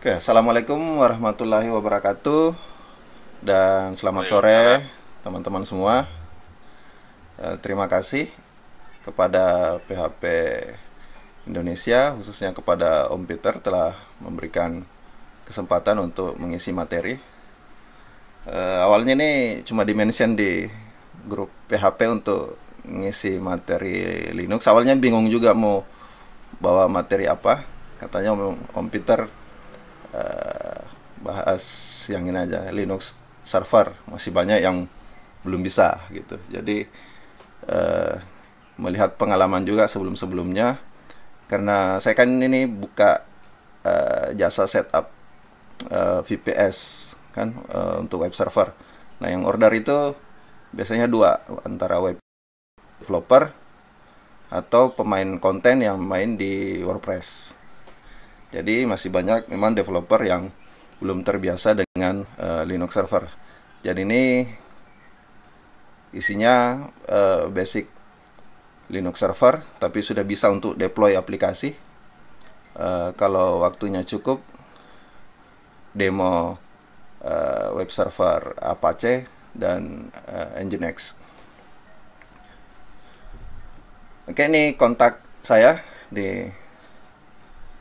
Oke, assalamualaikum warahmatullahi wabarakatuh dan selamat sore teman-teman semua. Eh, terima kasih kepada PHP Indonesia khususnya kepada Om Peter telah memberikan kesempatan untuk mengisi materi. Eh, awalnya ini cuma dimention di grup PHP untuk mengisi materi Linux. Awalnya bingung juga mau bawa materi apa. Katanya Om Peter Eh, bahas yang ini aja Linux server masih banyak yang belum bisa gitu jadi uh, melihat pengalaman juga sebelum sebelumnya karena saya kan ini buka uh, jasa setup uh, VPS kan uh, untuk web server nah yang order itu biasanya dua antara web developer atau pemain konten yang main di WordPress jadi masih banyak memang developer yang belum terbiasa dengan uh, Linux server. Jadi ini isinya uh, basic Linux server, tapi sudah bisa untuk deploy aplikasi. Uh, kalau waktunya cukup, demo uh, web server Apache dan uh, Nginx. Oke, ini kontak saya di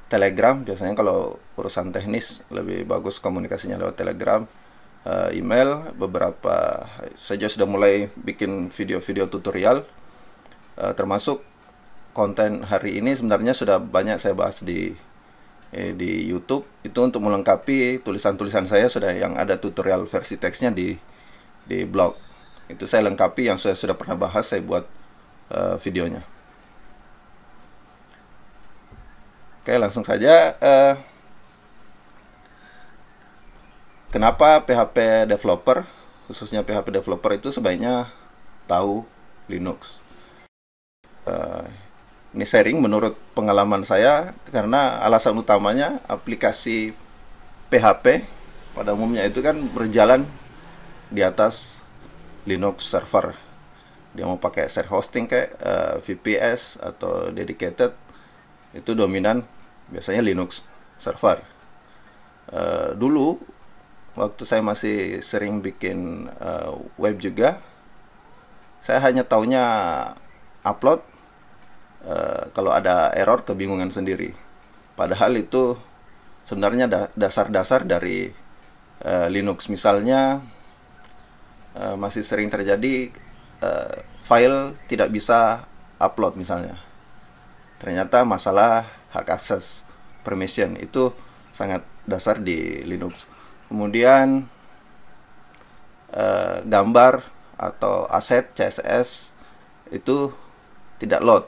Telegram biasanya kalau urusan teknis lebih bagus komunikasinya lewat Telegram uh, email beberapa saja sudah mulai bikin video-video tutorial uh, termasuk konten hari ini sebenarnya sudah banyak saya bahas di eh, di YouTube itu untuk melengkapi tulisan-tulisan saya sudah yang ada tutorial versi teksnya di di blog itu saya lengkapi yang saya sudah pernah bahas saya buat uh, videonya Oke, langsung saja. Uh, kenapa PHP developer, khususnya PHP developer itu sebaiknya tahu Linux? Uh, ini sharing menurut pengalaman saya karena alasan utamanya aplikasi PHP pada umumnya itu kan berjalan di atas Linux server. Dia mau pakai share hosting kayak uh, eh, VPS atau dedicated itu dominan biasanya Linux server. Uh, dulu waktu saya masih sering bikin uh, web juga, saya hanya taunya upload uh, kalau ada error kebingungan sendiri. Padahal itu sebenarnya dasar-dasar dari uh, Linux. Misalnya uh, masih sering terjadi uh, file tidak bisa upload misalnya. Ternyata masalah hak akses permission itu sangat dasar di Linux. Kemudian eh, gambar atau aset CSS itu tidak load.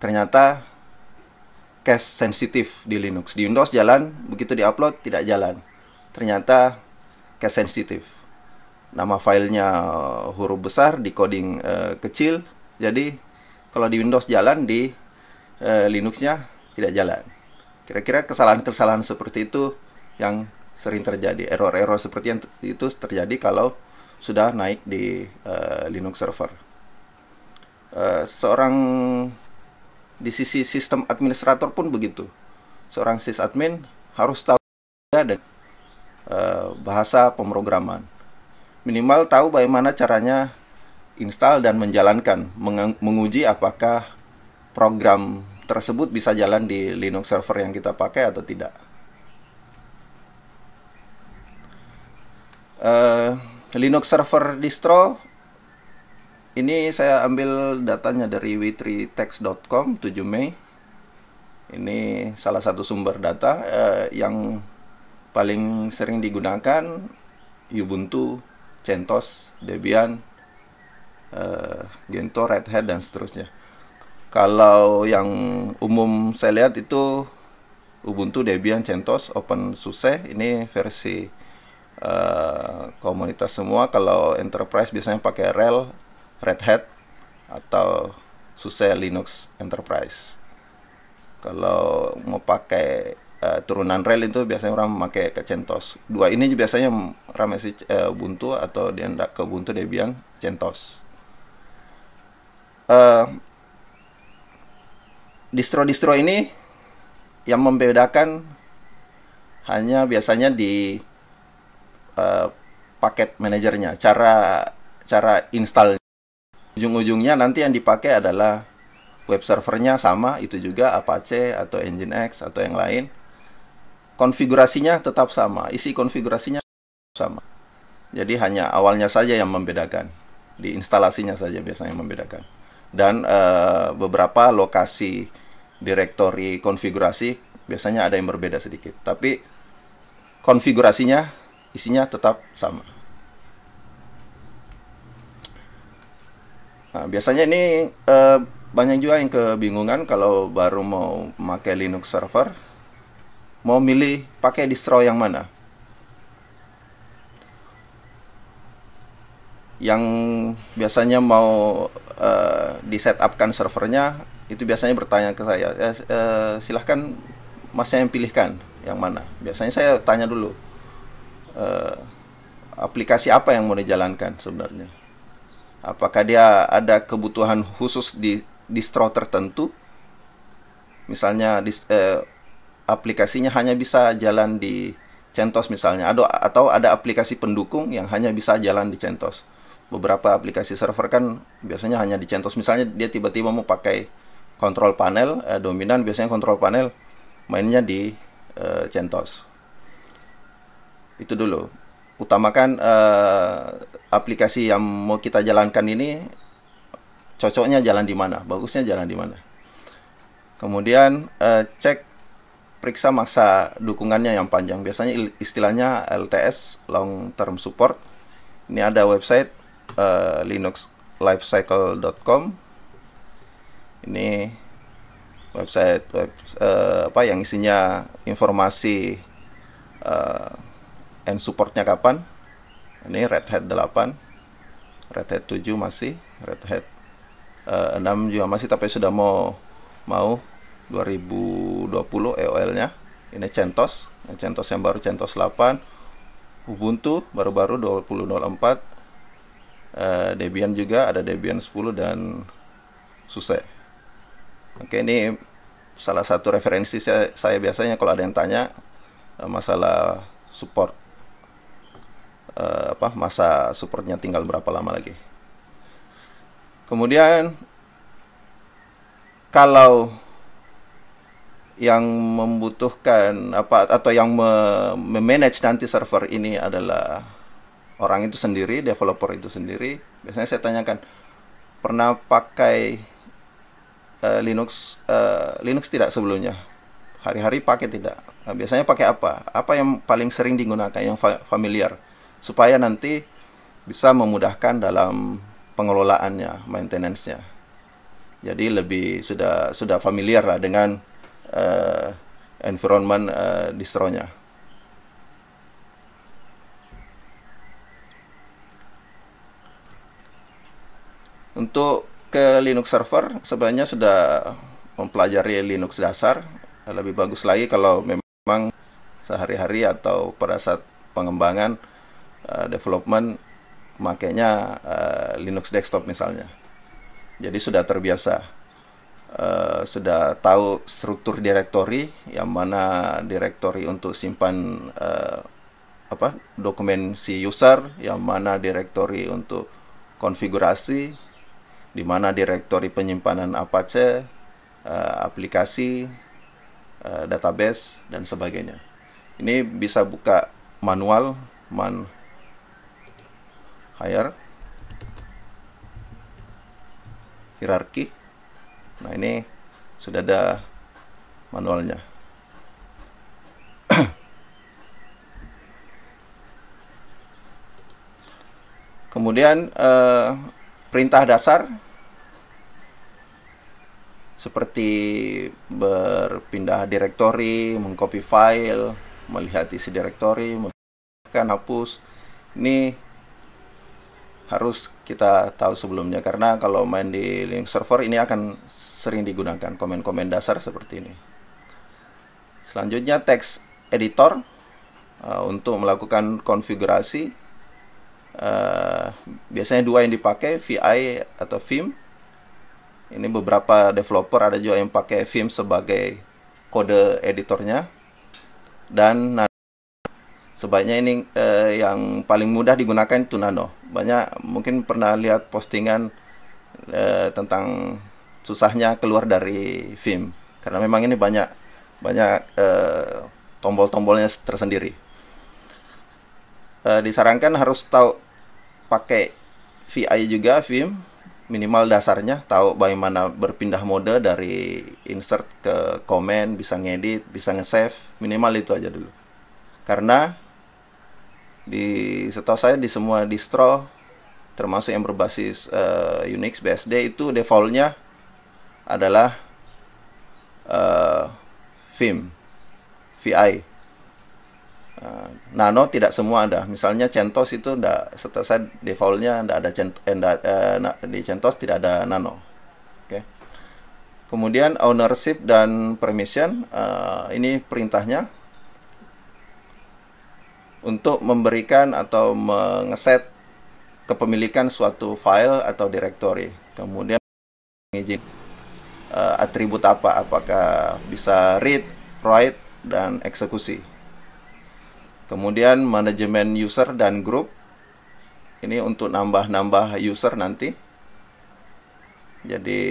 Ternyata cache sensitif di Linux. Di Windows jalan, begitu diupload tidak jalan. Ternyata cache sensitif. Nama filenya eh, huruf besar, di coding eh, kecil. Jadi kalau di Windows jalan di eh, Linuxnya tidak jalan. Kira-kira kesalahan-kesalahan seperti itu yang sering terjadi, error-error seperti yang itu terjadi kalau sudah naik di uh, Linux server. Uh, seorang di sisi sistem administrator pun begitu. Seorang sysadmin harus tahu dan eh, bahasa pemrograman. Minimal tahu bagaimana caranya install dan menjalankan, menguji apakah program tersebut bisa jalan di Linux server yang kita pakai atau tidak. Uh, Linux server distro ini saya ambil datanya dari w3text.com 7 Mei. Ini salah satu sumber data uh, yang paling sering digunakan Ubuntu, CentOS, Debian, uh, eh, Gentoo, Red Hat dan seterusnya. Kalau yang umum saya lihat itu Ubuntu Debian CentOS Open OpenSUSE ini versi uh, komunitas semua. Kalau enterprise biasanya pakai RHEL, Red Hat atau SUSE Linux Enterprise. Kalau mau pakai uh, turunan RHEL itu biasanya orang memakai ke CentOS. Dua ini biasanya ramai sih uh, Ubuntu atau dia ke Ubuntu Debian CentOS. Uh, distro-distro ini yang membedakan hanya biasanya di uh, paket manajernya, cara cara install ujung-ujungnya nanti yang dipakai adalah web servernya sama itu juga Apache atau Nginx atau yang lain konfigurasinya tetap sama isi konfigurasinya sama jadi hanya awalnya saja yang membedakan di instalasinya saja biasanya membedakan dan uh, beberapa lokasi direktori konfigurasi biasanya ada yang berbeda sedikit, tapi konfigurasinya isinya tetap sama. Nah, biasanya ini eh, banyak juga yang kebingungan kalau baru mau pakai Linux server mau milih pakai distro yang mana. Yang biasanya mau uh, eh, di setupkan servernya itu biasanya bertanya ke saya e, e, silahkan masnya yang pilihkan yang mana biasanya saya tanya dulu e, aplikasi apa yang mau dijalankan sebenarnya apakah dia ada kebutuhan khusus di distro tertentu misalnya dis, e, aplikasinya hanya bisa jalan di CentOS misalnya ada atau ada aplikasi pendukung yang hanya bisa jalan di CentOS beberapa aplikasi server kan biasanya hanya di CentOS misalnya dia tiba-tiba mau pakai kontrol panel eh, dominan biasanya kontrol panel mainnya di eh, CentOS. Itu dulu. Utamakan eh, aplikasi yang mau kita jalankan ini cocoknya jalan di mana, bagusnya jalan di mana. Kemudian eh, cek periksa masa dukungannya yang panjang. Biasanya istilahnya LTS (long term support). Ini ada website linux eh, linuxlifecycle.com ini website web uh, apa yang isinya informasi uh, and supportnya kapan ini Red Hat 8 Red Hat 7 masih Red Hat uh, eh, 6 juga masih tapi sudah mau mau 2020 EOL nya ini CentOS CentOS yang baru CentOS 8 Ubuntu baru-baru 2004 uh, Debian juga ada Debian 10 dan SUSE Oke, ini salah satu referensi saya, saya biasanya kalau ada yang tanya eh, masalah support uh, apa masa supportnya tinggal berapa lama lagi. Kemudian kalau yang membutuhkan apa atau yang memanage nanti server ini adalah orang itu sendiri, developer itu sendiri, biasanya saya tanyakan pernah pakai Eh, Linux uh, Linux tidak sebelumnya hari-hari pakai tidak nah, biasanya pakai apa apa yang paling sering digunakan yang fa familiar supaya nanti bisa memudahkan dalam pengelolaannya maintenance-nya jadi lebih sudah sudah familiar lah dengan uh, environment uh, nya untuk ke Linux server sebenarnya sudah mempelajari Linux dasar. Lebih bagus lagi kalau memang sehari-hari atau pada saat pengembangan uh, development makanya uh, eh, Linux desktop misalnya. Jadi sudah terbiasa. Uh, sudah tahu struktur direktori yang mana direktori untuk simpan uh, apa dokumen si user, yang mana direktori untuk konfigurasi, di mana direktori penyimpanan Apache, eh, aplikasi, eh, database dan sebagainya. Ini bisa buka manual man hire hierarki. Nah, ini sudah ada manualnya. Kemudian eh, perintah dasar seperti berpindah direktori, mengcopy file, melihat isi direktori, bahkan hapus. Ini harus kita tahu sebelumnya karena kalau main di Linux server ini akan sering digunakan komen-komen dasar seperti ini. Selanjutnya teks editor uh, untuk melakukan konfigurasi Eh, biasanya dua yang dipakai VI atau Vim ini beberapa developer ada juga yang pakai Vim sebagai kode editornya dan Nano sebaiknya ini uh, yang paling mudah digunakan itu Nano banyak mungkin pernah lihat postingan uh, tentang susahnya keluar dari Vim karena memang ini banyak banyak uh, tombol-tombolnya tersendiri uh, disarankan harus tahu pakai VI juga Vim minimal dasarnya tahu bagaimana berpindah mode dari insert ke komen bisa ngedit bisa nge-save minimal itu aja dulu karena di setahu saya di semua distro termasuk yang berbasis uh, Unix BSD itu defaultnya adalah uh, Vim VI uh, nano tidak semua ada. Misalnya CentOS itu tidak, setelah saya defaultnya tidak ada cent, eh, enggak, eh, di CentOS tidak ada nano. Oke. Okay. Kemudian ownership dan permission uh, ini perintahnya untuk memberikan atau mengeset kepemilikan suatu file atau directory. Kemudian mengizin uh, atribut apa, apakah bisa read, write, dan eksekusi kemudian manajemen user dan grup ini untuk nambah-nambah user nanti jadi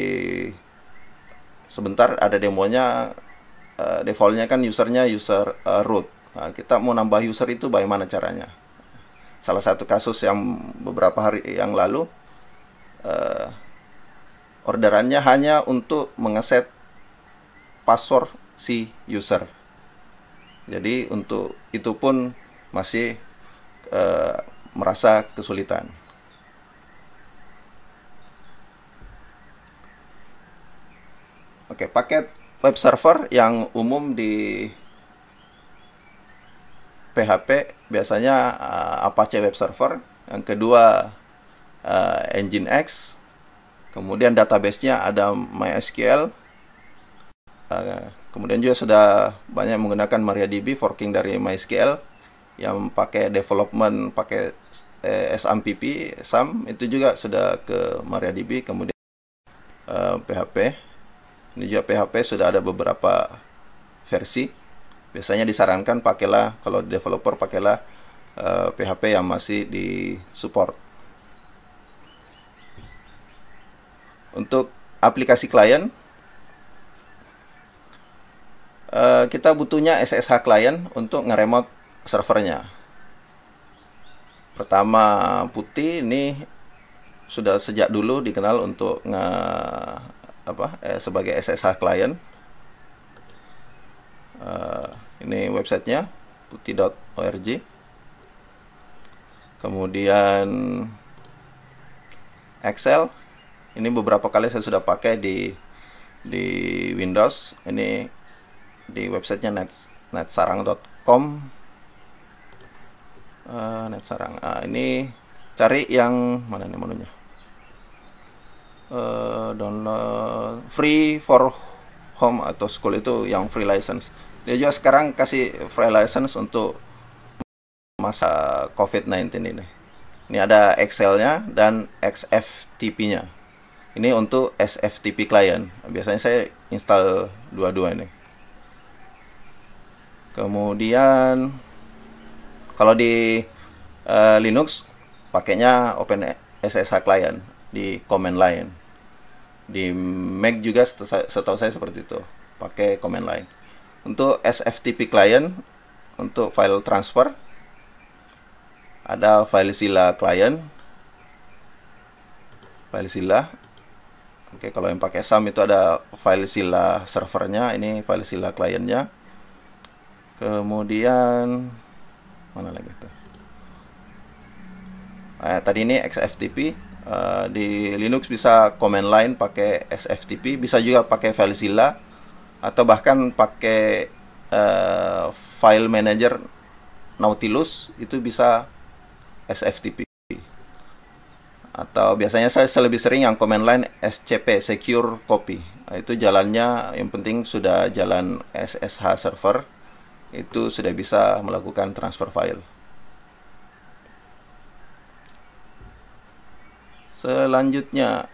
sebentar ada demonya eh, defaultnya kan usernya user eh, root nah, kita mau nambah user itu bagaimana caranya salah satu kasus yang beberapa hari yang lalu eh, orderannya hanya untuk mengeset password si user jadi untuk itu pun masih e, merasa kesulitan. Oke, paket web server yang umum di PHP biasanya uh, Apache web server, yang kedua uh, X, kemudian database-nya ada MySQL, uh, Kemudian juga sudah banyak menggunakan MariaDB forking dari MySQL yang pakai development pakai eh, SAMPP, SAM itu juga sudah ke MariaDB. Kemudian eh, PHP, ini juga PHP sudah ada beberapa versi. Biasanya disarankan pakailah kalau developer pakailah eh, PHP yang masih di support. Untuk aplikasi klien Eh, kita butuhnya SSH client untuk ngeremot servernya. Pertama putih ini sudah sejak dulu dikenal untuk nge, apa eh, sebagai SSH client. Uh, ini websitenya putih.org. Kemudian Excel. Ini beberapa kali saya sudah pakai di di Windows. Ini di websitenya net netsarang.com uh, netsarang uh, ini cari yang mana nih menunya uh, download free for home atau school itu yang free license dia juga sekarang kasih free license untuk masa COVID-19 ini ini ada Excel-nya dan XFTP-nya ini untuk SFTP client biasanya saya install dua-dua ini kemudian kalau di uh, Linux pakainya Open SSH client di command line di Mac juga setahu saya seperti itu pakai command line untuk SFTP client untuk file transfer ada Filezilla client Filezilla oke kalau yang pakai SAM itu ada Filezilla servernya ini Filezilla clientnya kemudian mana lagi itu? eh, ah, ya, tadi ini XFTP uh, eh, di Linux bisa command line pakai SFTP bisa juga pakai FileZilla atau bahkan pakai uh, file manager Nautilus itu bisa SFTP atau biasanya saya lebih sering yang command line SCP secure copy nah, itu jalannya yang penting sudah jalan SSH server itu sudah bisa melakukan transfer file. Selanjutnya,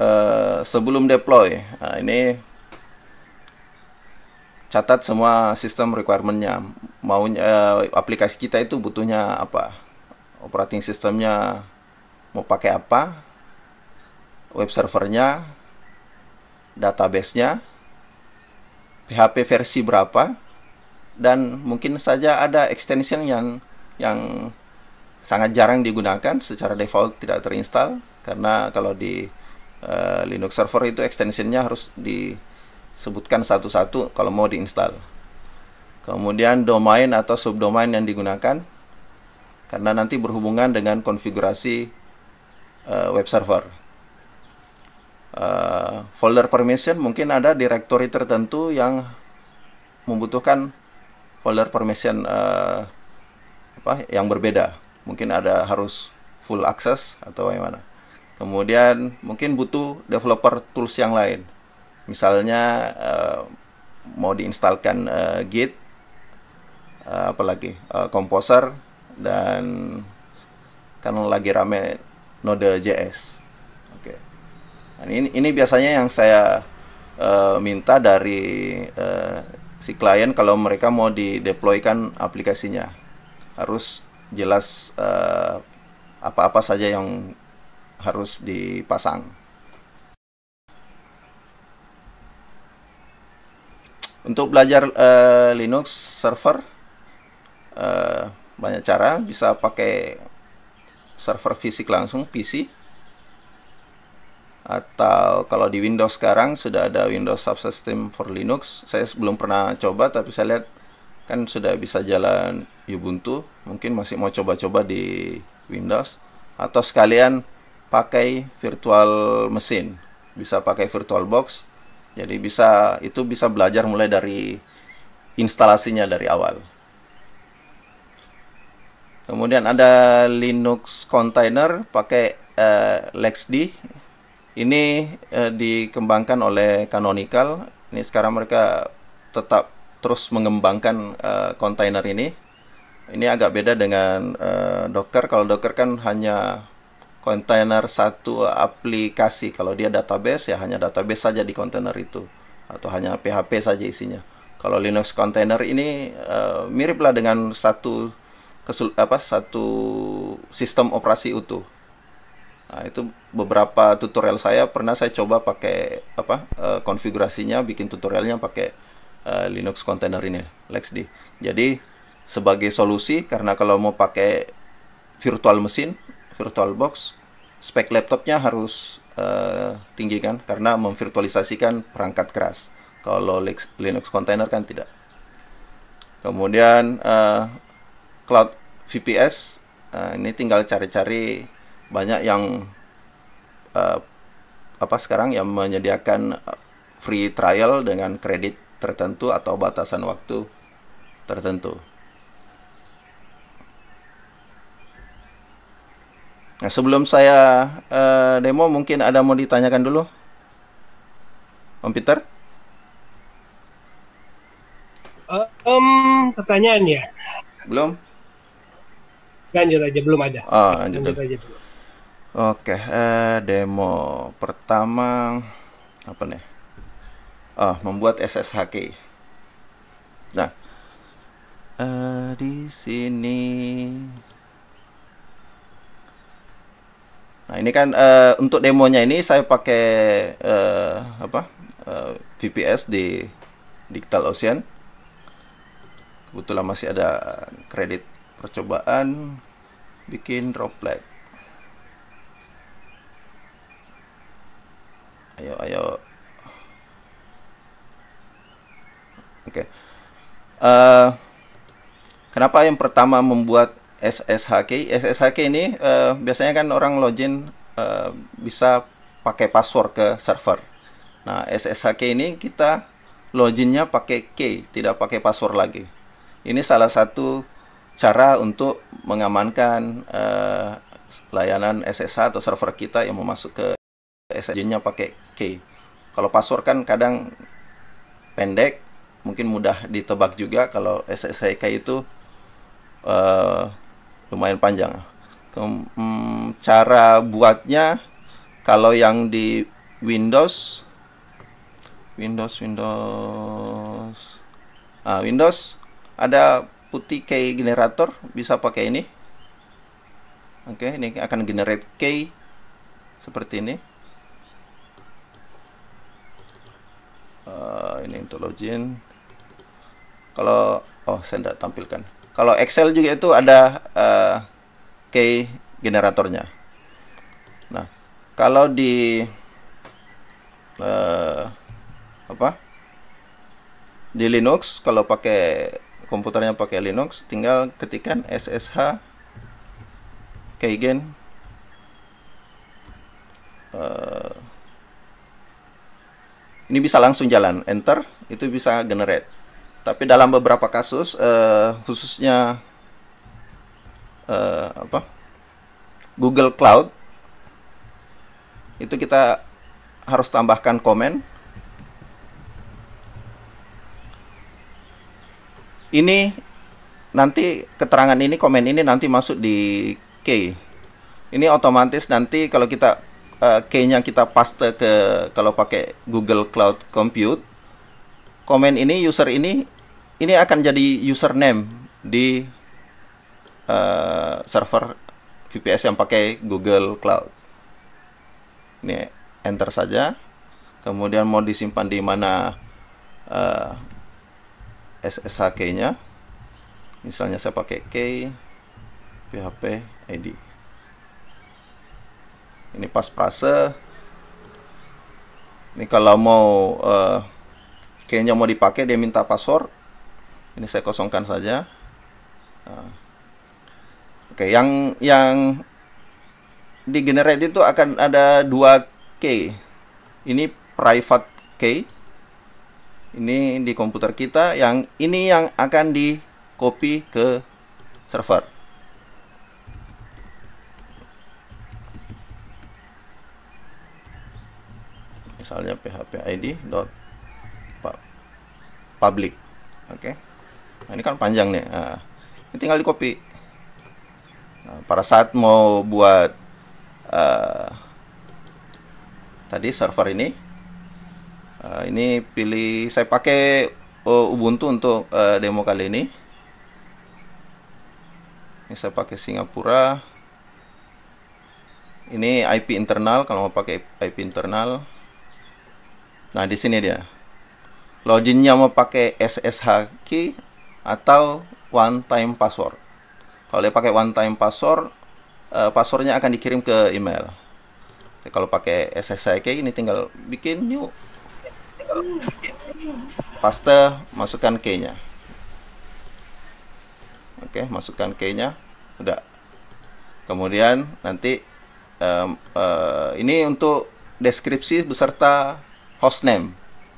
uh, sebelum deploy, nah ini catat semua sistem requirementnya. Maunya uh, aplikasi kita itu butuhnya apa? Operating sistemnya mau pakai apa? Web servernya, database-nya, PHP versi berapa dan mungkin saja ada extension yang yang sangat jarang digunakan secara default tidak terinstall karena kalau di uh, Linux server itu extensionnya harus disebutkan satu-satu kalau mau diinstal kemudian domain atau subdomain yang digunakan karena nanti berhubungan dengan konfigurasi uh, web server uh, folder permission mungkin ada directory tertentu yang membutuhkan folder permission uh, apa yang berbeda mungkin ada harus full access atau bagaimana kemudian mungkin butuh developer tools yang lain misalnya uh, mau diinstalkan uh, git uh, apalagi uh, composer dan kan lagi rame node JS Nah, ini ini biasanya yang saya uh, minta dari uh, si klien kalau mereka mau dideploykan aplikasinya harus jelas eh, apa-apa uh, saja yang harus dipasang. Untuk belajar uh, Linux server uh, banyak cara bisa pakai server fisik langsung PC atau kalau di Windows sekarang sudah ada Windows Subsystem for Linux. Saya belum pernah coba tapi saya lihat kan sudah bisa jalan Ubuntu. Mungkin masih mau coba-coba di Windows atau sekalian pakai virtual mesin. Bisa pakai VirtualBox. Jadi bisa itu bisa belajar mulai dari instalasinya dari awal. Kemudian ada Linux container pakai uh, eh, LexD ini eh, dikembangkan oleh Canonical ini sekarang mereka tetap terus mengembangkan eh, kontainer ini ini agak beda dengan eh, Docker kalau Docker kan hanya kontainer satu aplikasi kalau dia database ya hanya database saja di kontainer itu atau hanya PHP saja isinya kalau Linux container ini uh, miriplah dengan satu kesul apa satu sistem operasi utuh Nah, itu beberapa tutorial saya pernah saya coba pakai apa e, konfigurasinya bikin tutorialnya pakai e, Linux container ini LexD. Jadi sebagai solusi karena kalau mau pakai virtual mesin virtual box, spek laptopnya harus e, tinggi kan karena memvirtualisasikan perangkat keras. Kalau Lex, Linux container kan tidak. Kemudian e, Cloud VPS e, ini tinggal cari-cari banyak yang uh, apa sekarang yang menyediakan eh, free trial dengan kredit tertentu atau batasan waktu tertentu. Nah, sebelum saya uh, demo mungkin ada mau ditanyakan dulu. Om Peter? Uh, um, pertanyaan ya? Belum. Lanjut aja, belum ada. Oh, lanjut, lanjut aja. Belum. Oke, eh, demo pertama apa nih? Oh, membuat SSHK. Nah, eh, di sini. Nah, ini kan eh, untuk demonya ini saya pakai eh, apa? Eh, VPS di Digital Ocean. Kebetulan masih ada kredit percobaan bikin droplet. ayo ayo oke okay. uh, eh, kenapa yang pertama membuat SSHK SSHK ini uh, biasanya kan orang login uh, bisa pakai password ke server nah SSHK ini kita loginnya pakai key tidak pakai password lagi ini salah satu cara untuk mengamankan uh, layanan SSH atau server kita yang mau masuk ke SSH-nya pakai oke. Kalau password kan kadang pendek, mungkin mudah ditebak juga. Kalau SSHK itu uh, lumayan panjang. Mm, cara buatnya kalau yang di Windows Windows Windows ah Windows ada putih key generator bisa pakai ini oke ini akan generate key seperti ini uh, ini untuk login kalau oh saya tidak tampilkan kalau Excel juga itu ada uh, key generatornya nah kalau di uh, apa di Linux kalau pakai komputernya pakai Linux tinggal ketikan ssh keygen uh, ini bisa langsung jalan enter itu bisa generate tapi dalam beberapa kasus uh, khususnya uh, apa Google Cloud itu kita harus tambahkan komen ini nanti keterangan ini komen ini nanti masuk di key ini otomatis nanti kalau kita uh, eh, yang kita paste ke kalau pakai Google Cloud Compute komen ini user ini ini akan jadi username di uh, server VPS yang pakai Google Cloud ini enter saja kemudian mau disimpan di mana uh, eh, SSH key-nya misalnya saya pakai key PHP ID ini pas prase ini kalau mau uh, kayaknya mau dipakai dia minta password ini saya kosongkan saja nah. oke yang yang di generate itu akan ada dua key ini private key ini di komputer kita yang ini yang akan di copy ke server misalnya php id dot public oke okay. nah, ini kan panjang nih nah, ini tinggal di copy nah, pada saat mau buat uh, tadi server ini uh, ini pilih saya pakai uh, Ubuntu untuk uh, demo kali ini ini saya pakai Singapura ini IP internal kalau mau pakai IP internal Nah, di sini dia. Loginnya mau pakai SSH key atau one time password. Kalau dia pakai one time password, uh, passwordnya akan dikirim ke email. Jadi, kalau pakai SSH key ini tinggal bikin new. Paste masukkan key-nya. Oke, masukkan key-nya. Udah. Kemudian nanti um, uh, ini untuk deskripsi beserta hostname.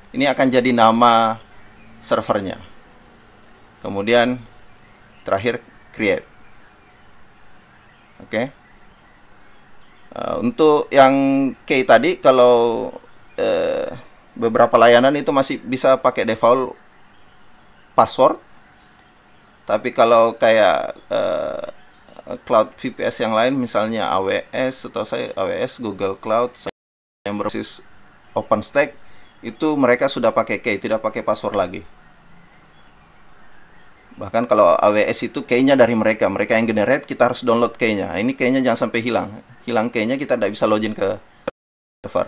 Ini akan jadi nama servernya. Kemudian terakhir create. Oke. Okay. Eh, untuk yang key tadi kalau eh, beberapa layanan itu masih bisa pakai default password. Tapi kalau kayak eh, cloud VPS yang lain misalnya AWS atau saya AWS Google Cloud yang berbasis OpenStack itu mereka sudah pakai key, tidak pakai password lagi. Bahkan kalau AWS itu key-nya dari mereka, mereka yang generate kita harus download key-nya. Ini key-nya jangan sampai hilang. Hilang key-nya kita tidak bisa login ke server.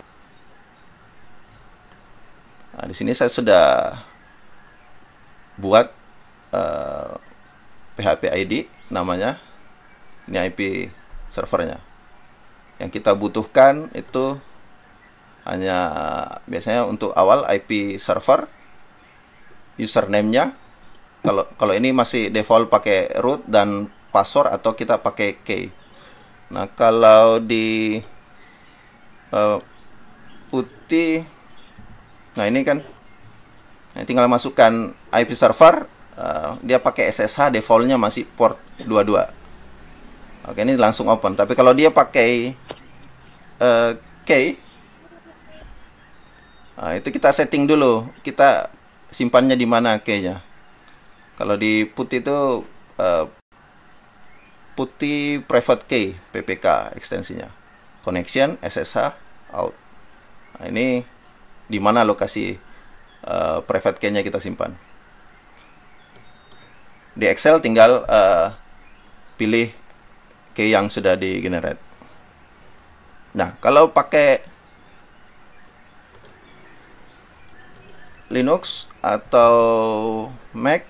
Nah, di sini saya sudah buat uh, eh, PHP ID namanya. Ini IP servernya. Yang kita butuhkan itu hanya biasanya untuk awal IP server username-nya kalau kalau ini masih default pakai root dan password atau kita pakai key. Nah, kalau di uh, putih nah ini kan nah, tinggal masukkan IP server uh, dia pakai SSH defaultnya masih port 22. Oke, ini langsung open. Tapi kalau dia pakai uh, key Nah, itu kita setting dulu. Kita simpannya di mana kayaknya. Kalau di putih itu uh, putih private key PPK ekstensinya. Connection SSH out. Nah, ini di mana lokasi uh, private key-nya kita simpan. Di Excel tinggal uh, pilih key yang sudah di generate. Nah, kalau pakai Linux atau Mac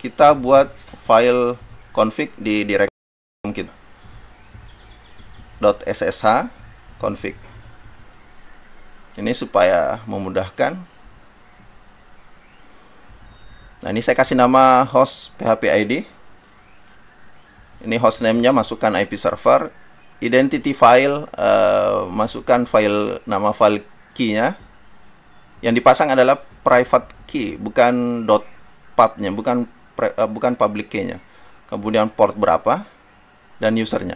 kita buat file config di directory kita .ssh config ini supaya memudahkan nah ini saya kasih nama host php id ini hostname-nya masukkan IP server identity file uh, masukkan file nama file key-nya yang dipasang adalah private key, bukan dot pubnya, bukan pre, uh, bukan public key Kemudian port berapa dan usernya.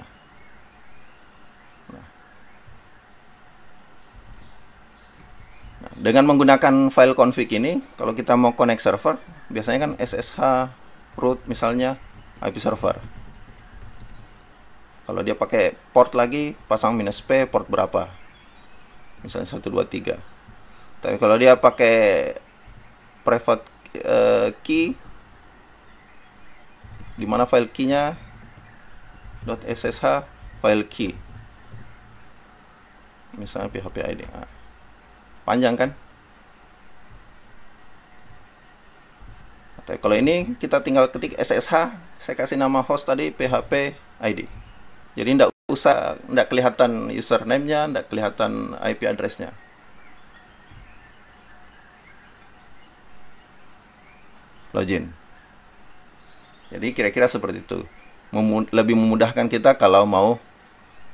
Nah, dengan menggunakan file config ini, kalau kita mau connect server, biasanya kan SSH root misalnya IP server. Kalau dia pakai port lagi, pasang minus P, port berapa? Misalnya 123 tapi kalau dia pakai private uh, key mana file keynya .ssh file key misalnya PHP ID nah, panjang kan Tapi kalau ini kita tinggal ketik ssh saya kasih nama host tadi PHP ID jadi tidak usah tidak kelihatan username-nya tidak kelihatan IP address-nya login. Jadi kira-kira seperti itu. Memud lebih memudahkan kita kalau mau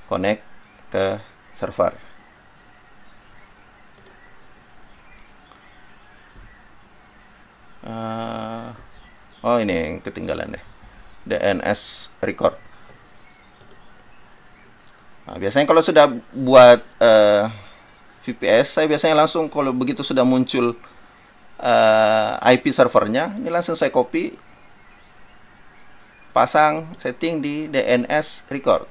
connect ke server. Uh, oh ini yang ketinggalan deh. DNS record. Nah, biasanya kalau sudah buat uh, eh, VPS, saya biasanya langsung kalau begitu sudah muncul uh, eh, IP servernya ini langsung saya copy pasang setting di DNS record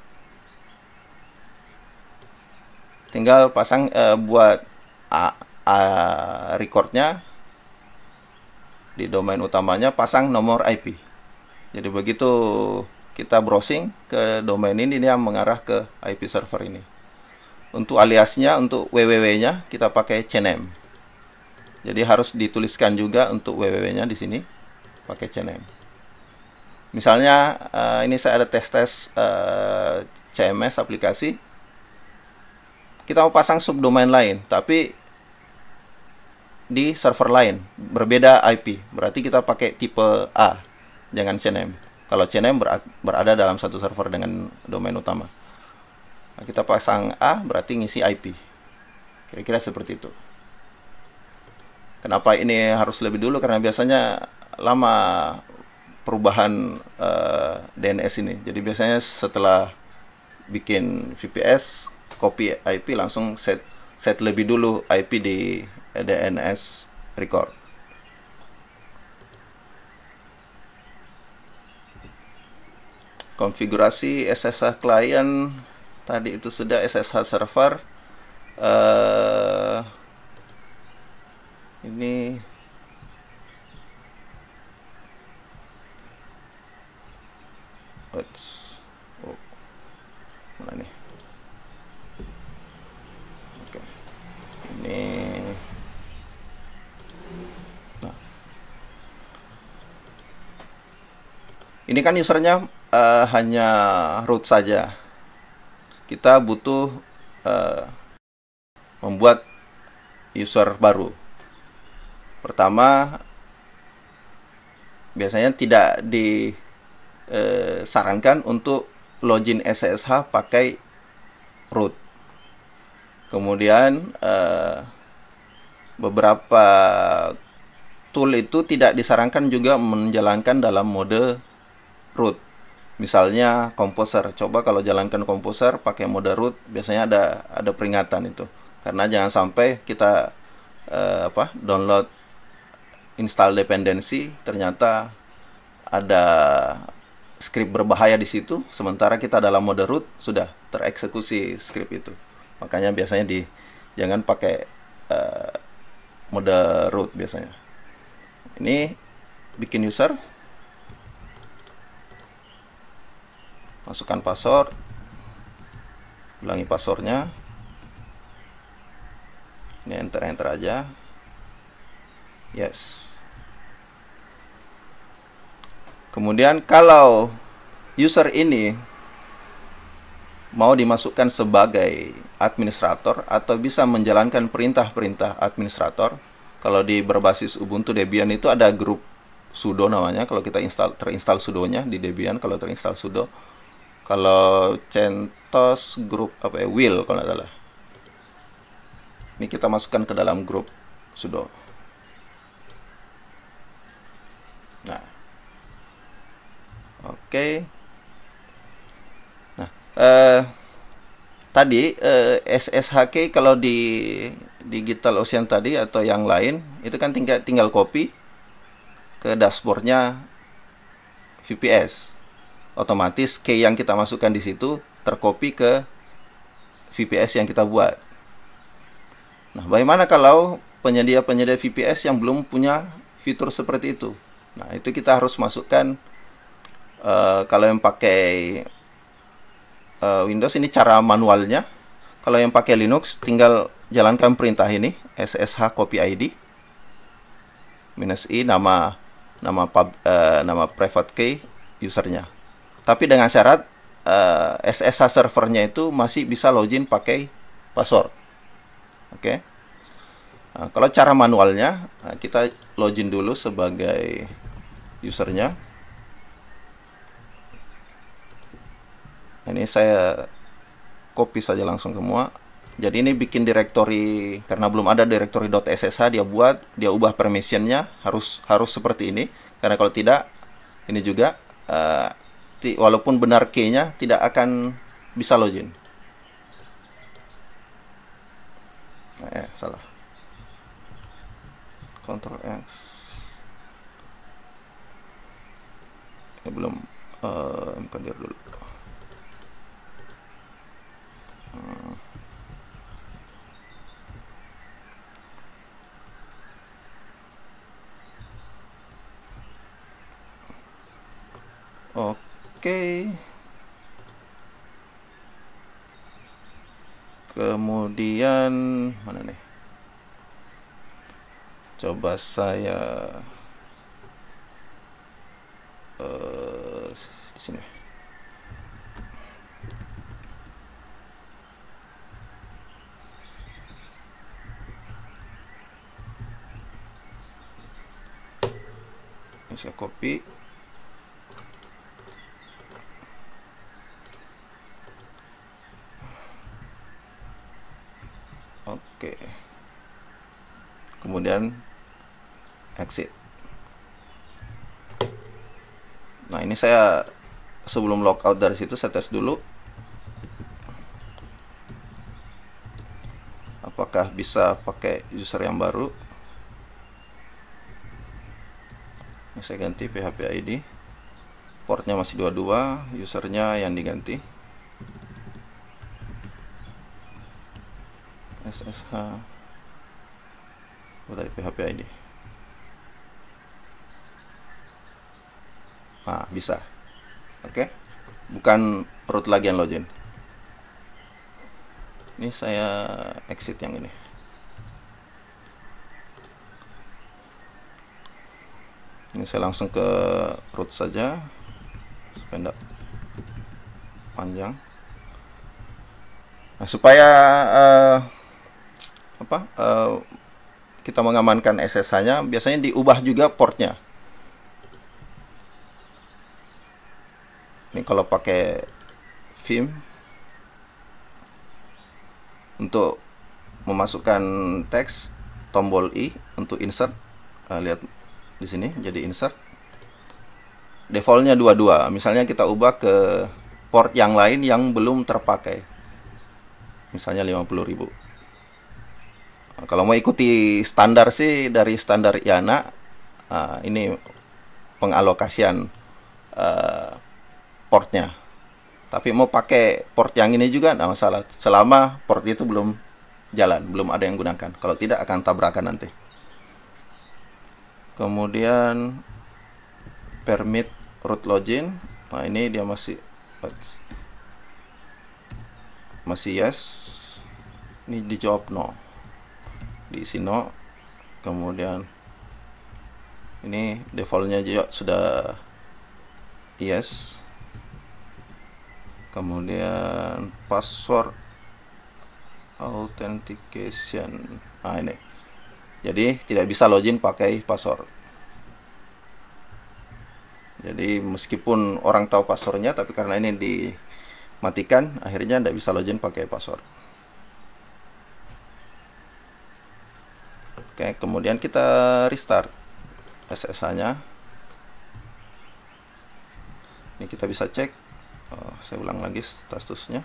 tinggal pasang uh, buat A, uh, recordnya di domain utamanya pasang nomor IP jadi begitu kita browsing ke domain ini dia mengarah ke IP server ini untuk aliasnya untuk www nya kita pakai cname jadi harus dituliskan juga untuk www-nya di sini pakai CNM. Misalnya uh, ini saya ada tes-tes uh, eh, CMS aplikasi. Kita mau pasang subdomain lain, tapi di server lain, berbeda IP. Berarti kita pakai tipe A, jangan CNM. Kalau CNM berada dalam satu server dengan domain utama. Nah, kita pasang A berarti ngisi IP. Kira-kira seperti itu. Kenapa ini harus lebih dulu? Karena biasanya lama perubahan uh, eh, DNS ini. Jadi biasanya setelah bikin VPS, copy IP langsung set set lebih dulu IP di DNS record. Konfigurasi SSH client tadi itu sudah SSH server. Uh, ini Oops. oh mana nih oke okay. ini nah ini kan usernya uh, hanya root saja kita butuh uh, membuat user baru pertama biasanya tidak disarankan eh, untuk login SSH pakai root. Kemudian eh, beberapa tool itu tidak disarankan juga menjalankan dalam mode root. Misalnya komposer, coba kalau jalankan komposer pakai mode root biasanya ada ada peringatan itu. Karena jangan sampai kita eh, apa download install dependensi ternyata ada script berbahaya di situ sementara kita dalam mode root sudah tereksekusi script itu makanya biasanya di jangan pakai uh, mode root biasanya ini bikin user masukkan password ulangi passwordnya ini enter enter aja yes Kemudian kalau user ini mau dimasukkan sebagai administrator atau bisa menjalankan perintah-perintah administrator. Kalau di berbasis Ubuntu Debian itu ada grup sudo namanya kalau kita install terinstall sudonya di Debian kalau terinstall sudo. Kalau CentOS grup apa ya will kalau tidak salah. Ini kita masukkan ke dalam grup sudo. Oke. Nah, eh, tadi eh, SSHK kalau di digital ocean tadi atau yang lain itu kan tinggal tinggal copy ke dashboardnya VPS. Otomatis key yang kita masukkan di situ tercopy ke VPS yang kita buat. Nah, bagaimana kalau penyedia-penyedia VPS yang belum punya fitur seperti itu? Nah, itu kita harus masukkan Uh, kalau yang pakai uh, Windows ini cara manualnya. Kalau yang pakai Linux tinggal jalankan perintah ini ssh copy id minus i nama nama pub, uh, nama private key usernya. Tapi dengan syarat uh, SSH servernya itu masih bisa login pakai password. Oke. Okay. Nah, kalau cara manualnya, kita login dulu sebagai usernya. ini saya copy saja langsung semua jadi ini bikin directory karena belum ada directory.ssh dia buat dia ubah permissionnya harus harus seperti ini karena kalau tidak ini juga uh, walaupun benar key-nya tidak akan bisa login eh salah Ctrl X ini belum uh, dulu Oke. Kemudian mana nih? Coba saya uh, di sini. ini saya copy oke kemudian exit nah ini saya sebelum logout dari situ saya tes dulu apakah bisa pakai user yang baru saya ganti PHP ID portnya masih 22 usernya yang diganti SSH buat dari PHP ID nah bisa oke okay? bukan perut lagi yang login ini saya exit yang ini ini saya langsung ke root saja supaya panjang nah, supaya uh, apa uh, kita mengamankan SSH nya biasanya diubah juga portnya ini kalau pakai vim untuk memasukkan teks tombol i untuk insert uh, lihat di sini jadi insert defaultnya 22 misalnya kita ubah ke port yang lain yang belum terpakai misalnya 50.000 nah, kalau mau ikuti standar sih dari standar IANA ah, ini pengalokasian eh, portnya tapi mau pakai port yang ini juga tidak masalah selama port itu belum jalan belum ada yang gunakan kalau tidak akan tabrakan nanti kemudian permit root login nah ini dia masih masih yes ini dijawab no diisi no kemudian ini defaultnya juga sudah yes kemudian password authentication nah ini jadi tidak bisa login pakai password. Jadi meskipun orang tahu passwordnya, tapi karena ini dimatikan, akhirnya tidak bisa login pakai password. Oke, kemudian kita restart SSH-nya. Ini kita bisa cek. Oh, saya ulang lagi statusnya.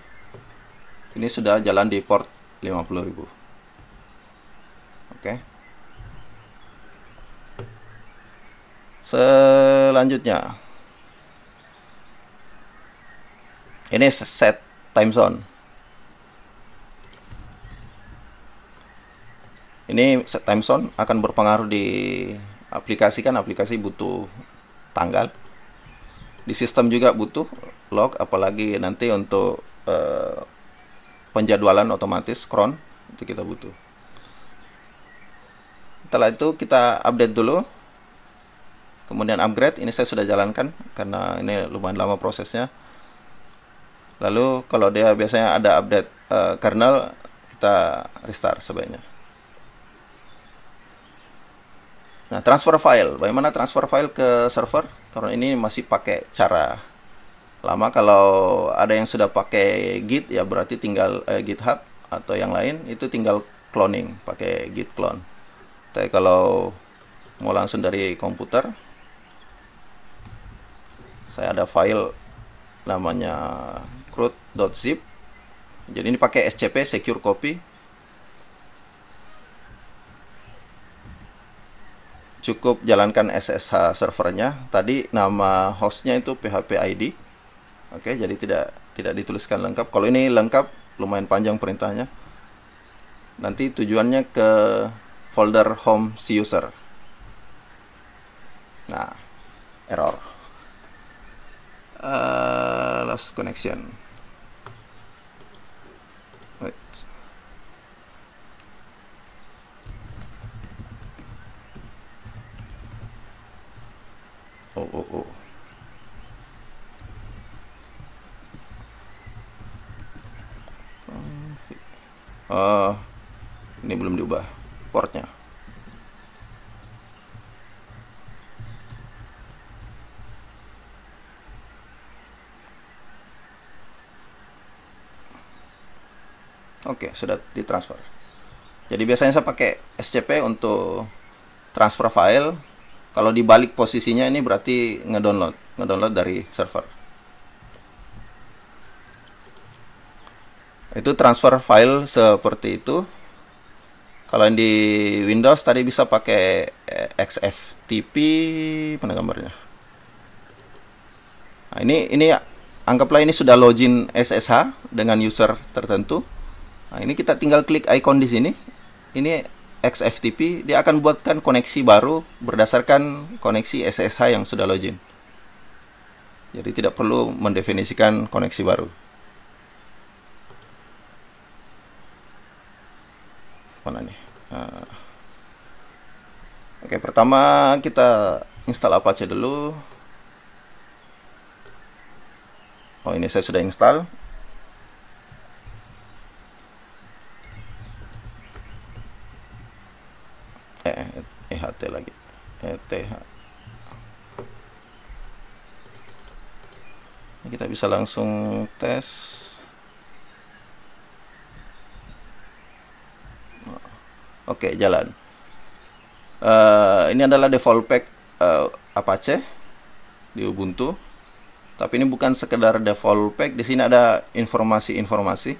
Ini sudah jalan di port 50.000. Oke. selanjutnya ini set time zone ini set time zone akan berpengaruh di aplikasi kan aplikasi butuh tanggal di sistem juga butuh log apalagi nanti untuk eh, penjadwalan otomatis cron itu kita butuh setelah itu kita update dulu kemudian upgrade ini saya sudah jalankan karena ini lumayan lama prosesnya lalu kalau dia biasanya ada update uh, kernel kita restart sebaiknya nah transfer file bagaimana transfer file ke server karena ini masih pakai cara lama kalau ada yang sudah pakai git ya berarti tinggal eh, github atau yang lain itu tinggal cloning pakai git clone tapi kalau mau langsung dari komputer saya ada file namanya crud.zip jadi ini pakai SCP secure copy cukup jalankan SSH servernya tadi nama hostnya itu PHP ID oke jadi tidak tidak dituliskan lengkap kalau ini lengkap lumayan panjang perintahnya nanti tujuannya ke folder home si user nah error uh, lost connection wait oh oh oh Uh, ini belum diubah portnya. Oke, okay, sudah ditransfer. Jadi biasanya saya pakai SCP untuk transfer file. Kalau dibalik posisinya ini berarti ngedownload, ngedownload dari server. Itu transfer file seperti itu. Kalau yang di Windows tadi bisa pakai eh, XFTP, mana gambarnya? Nah, ini ini anggaplah ini sudah login SSH dengan user tertentu Nah, ini kita tinggal klik icon di sini. Ini XFTP, dia akan buatkan koneksi baru berdasarkan koneksi SSH yang sudah login. Jadi tidak perlu mendefinisikan koneksi baru. Mana nih? Nah. Oke, pertama kita install Apache dulu. Oh, ini saya sudah install. bisa langsung tes oke jalan uh, ini adalah default pack uh, Apache di Ubuntu tapi ini bukan sekedar default pack di sini ada informasi-informasi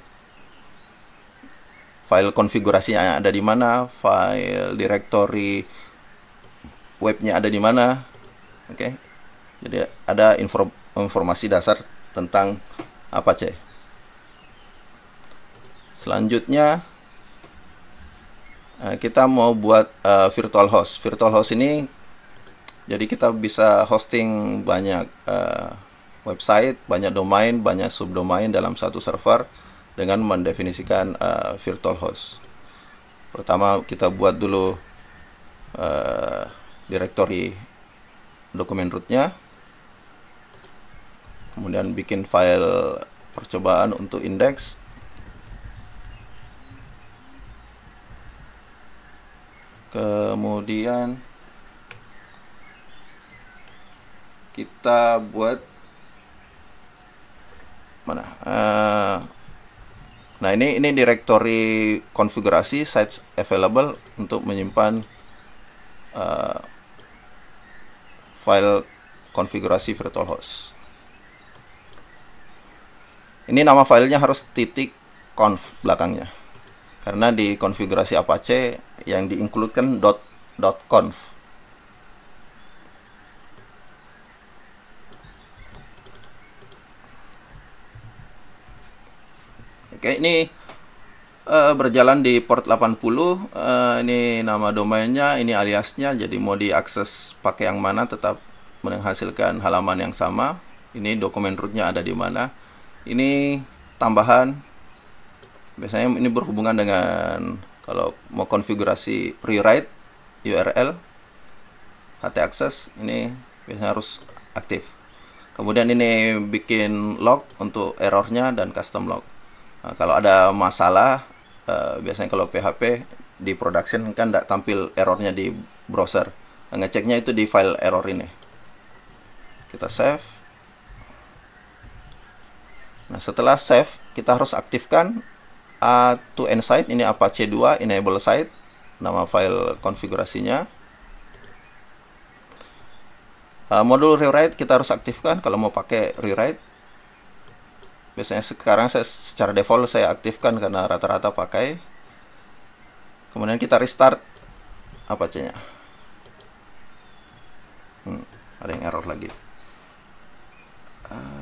file konfigurasinya ada di mana file directory webnya ada di mana oke okay. jadi ada info informasi dasar tentang apa cek Selanjutnya eh, kita mau buat uh, virtual host. Virtual host ini jadi kita bisa hosting banyak uh, website, banyak domain, banyak subdomain dalam satu server dengan mendefinisikan uh, virtual host. Pertama kita buat dulu uh, directory dokumen rootnya kemudian bikin file percobaan untuk indeks kemudian kita buat mana uh, nah ini ini direktori konfigurasi sites available untuk menyimpan uh, file konfigurasi virtual host ini nama filenya harus titik conf belakangnya karena di konfigurasi Apache yang diinkludkan dot dot conf Oke ini uh, berjalan di port 80 uh, eh, ini nama domainnya ini aliasnya jadi mau diakses pakai yang mana tetap menghasilkan halaman yang sama ini dokumen rootnya ada di mana ini tambahan biasanya ini berhubungan dengan kalau mau konfigurasi rewrite URL HT access ini biasanya harus aktif kemudian ini bikin log untuk errornya dan custom log nah, kalau ada masalah eh, biasanya kalau PHP di production kan tidak tampil errornya di browser nah, ngeceknya itu di file error ini kita save Nah, setelah save, kita harus aktifkan A2 insight site ini Apache 2 enable site nama file konfigurasinya. Uh, modul rewrite kita harus aktifkan kalau mau pakai rewrite. Biasanya sekarang saya secara default saya aktifkan karena rata-rata pakai. Kemudian kita restart Apache-nya. Hmm, ada yang error lagi. Uh,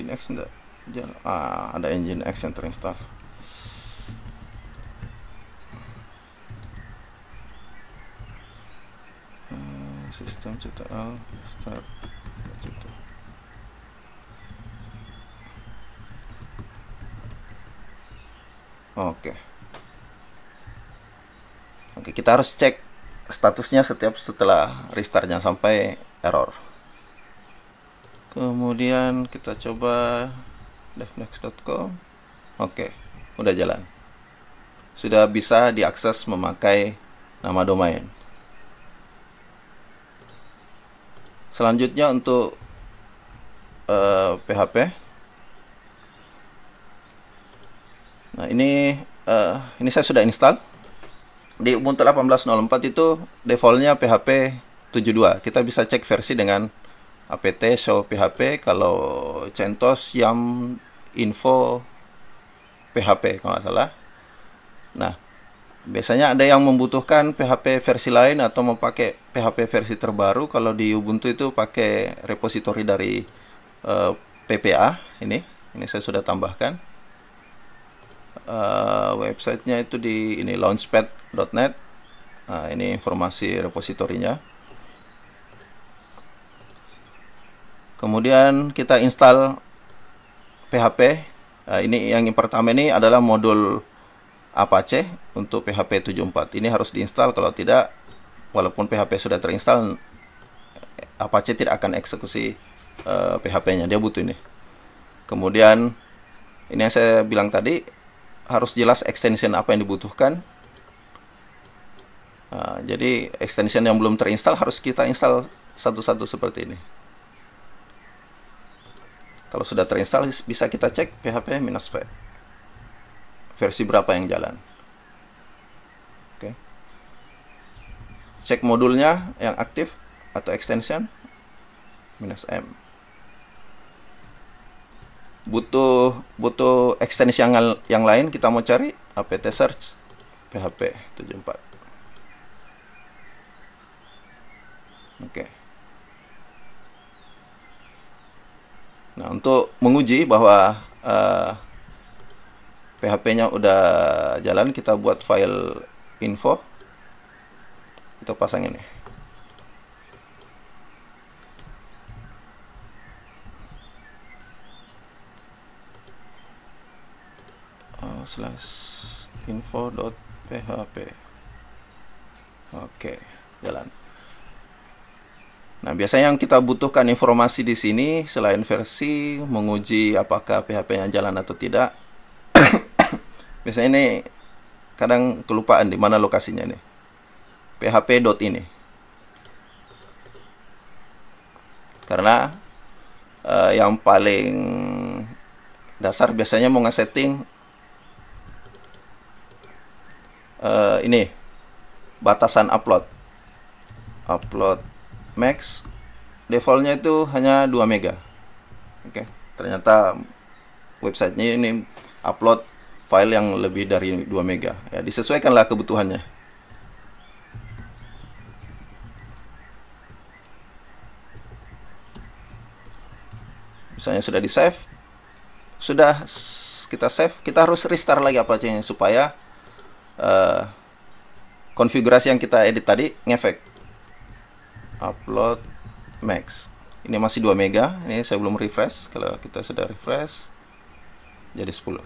engine X enggak Jangan, ah, ada engine X yang terinstall hmm, sistem CTL start Oke. Okay. Oke, okay, kita harus cek statusnya setiap setelah restartnya sampai error kemudian kita coba devnext.com, oke udah jalan sudah bisa diakses memakai nama domain selanjutnya untuk uh, eh, PHP nah ini uh, ini saya sudah install di Ubuntu 18.04 itu defaultnya PHP 72 kita bisa cek versi dengan apt show php kalau CentOS yam info php kalau nggak salah nah biasanya ada yang membutuhkan php versi lain atau mau pakai php versi terbaru kalau di ubuntu itu pakai repository dari uh, eh, ppa ini ini saya sudah tambahkan uh, websitenya itu di ini launchpad.net Uh, nah, ini informasi repositorinya kemudian kita install PHP uh, nah, ini yang pertama ini adalah modul Apache untuk PHP 74 ini harus diinstal kalau tidak walaupun PHP sudah terinstall Apache tidak akan eksekusi uh, eh, PHP-nya dia butuh ini kemudian ini yang saya bilang tadi harus jelas extension apa yang dibutuhkan Nah, jadi extension yang belum terinstall harus kita install satu-satu seperti ini. Kalau sudah terinstall bisa kita cek php-v minus versi berapa yang jalan. Oke. Cek modulnya yang aktif atau extension minus m. Butuh butuh extension yang yang lain kita mau cari apt search php 74. Oke. Okay. Nah, untuk menguji bahwa uh, eh, PHP-nya udah jalan, kita buat file info. Kita pasang ini eh, slash info.php Oke, okay, jalan. Nah, biasanya yang kita butuhkan informasi di sini selain versi menguji apakah PHP-nya jalan atau tidak. biasanya ini kadang kelupaan di mana lokasinya nih. PHP dot ini. Karena uh, yang paling dasar biasanya mau ngesetting uh, ini batasan upload. Upload max defaultnya itu hanya 2 mega oke okay. ternyata websitenya ini upload file yang lebih dari 2 mega ya disesuaikanlah kebutuhannya misalnya sudah di save sudah kita save kita harus restart lagi apa aja supaya uh, konfigurasi yang kita edit tadi ngefek upload max ini masih 2 mega ini saya belum refresh kalau kita sudah refresh jadi 10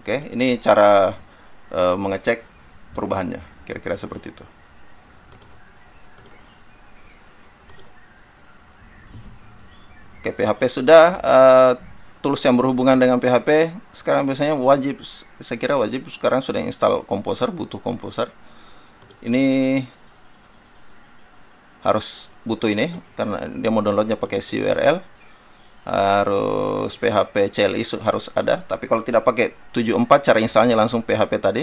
oke ini cara uh, mengecek perubahannya kira-kira seperti itu Oke, PHP sudah uh, tools yang berhubungan dengan PHP sekarang biasanya wajib saya kira wajib sekarang sudah install Composer. butuh Composer. ini harus butuh ini karena dia mau downloadnya pakai si url harus PHP CLI harus ada tapi kalau tidak pakai 74 cara installnya langsung PHP tadi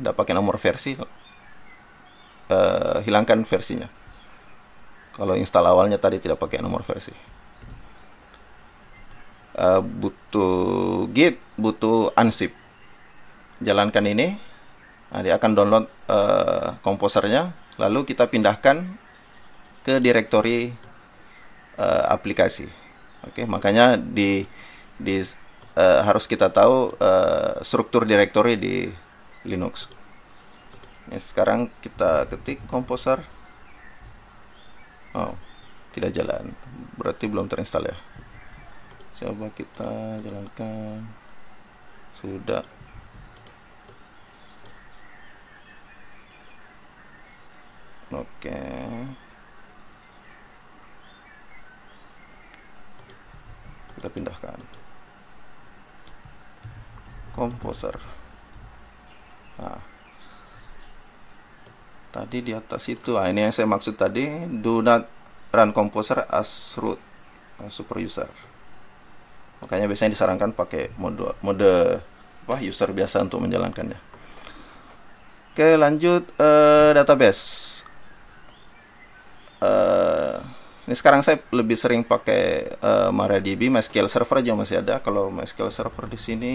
tidak pakai nomor versi uh, hilangkan versinya kalau install awalnya tadi tidak pakai nomor versi uh, butuh git butuh unzip jalankan ini nah, dia akan download uh, komposernya lalu kita pindahkan ke direktori uh, aplikasi. Oke, okay? makanya di di uh, harus kita tahu uh, struktur direktori di Linux. Ini ya, sekarang kita ketik komposer. Oh, tidak jalan. Berarti belum terinstall ya. Coba kita jalankan. Sudah. Oke. kita pindahkan komposer nah, tadi di atas itu nah, ini yang saya maksud tadi do not run composer as root as uh, super user makanya biasanya disarankan pakai mode mode apa user biasa untuk menjalankannya oke lanjut uh, database uh, ini sekarang saya lebih sering pakai uh, MariaDB, MySQL Server aja masih ada. Kalau MySQL Server di sini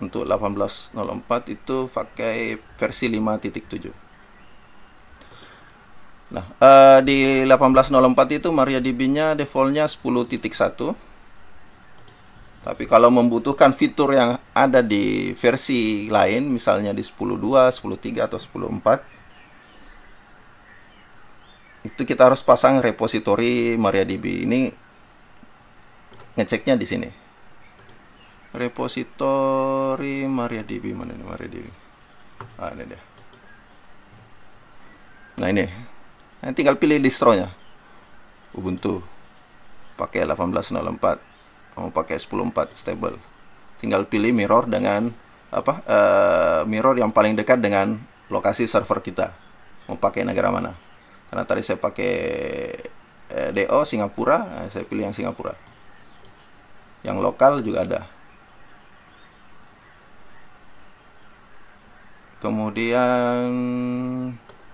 untuk 18.04 itu pakai versi 5.7. Nah, uh, di 18.04 itu MariaDB-nya defaultnya 10.1. Tapi kalau membutuhkan fitur yang ada di versi lain, misalnya di 10.2, 10.3 atau 10.4 itu kita harus pasang repository MariaDB ini ngeceknya di sini repository MariaDB mana ini MariaDB ah ini dia nah ini nah, tinggal pilih distronya Ubuntu pakai 18.04 mau pakai 10.4 stable tinggal pilih mirror dengan apa uh, mirror yang paling dekat dengan lokasi server kita mau pakai negara mana karena tadi saya pakai eh, DO Singapura eh, saya pilih yang Singapura yang lokal juga ada kemudian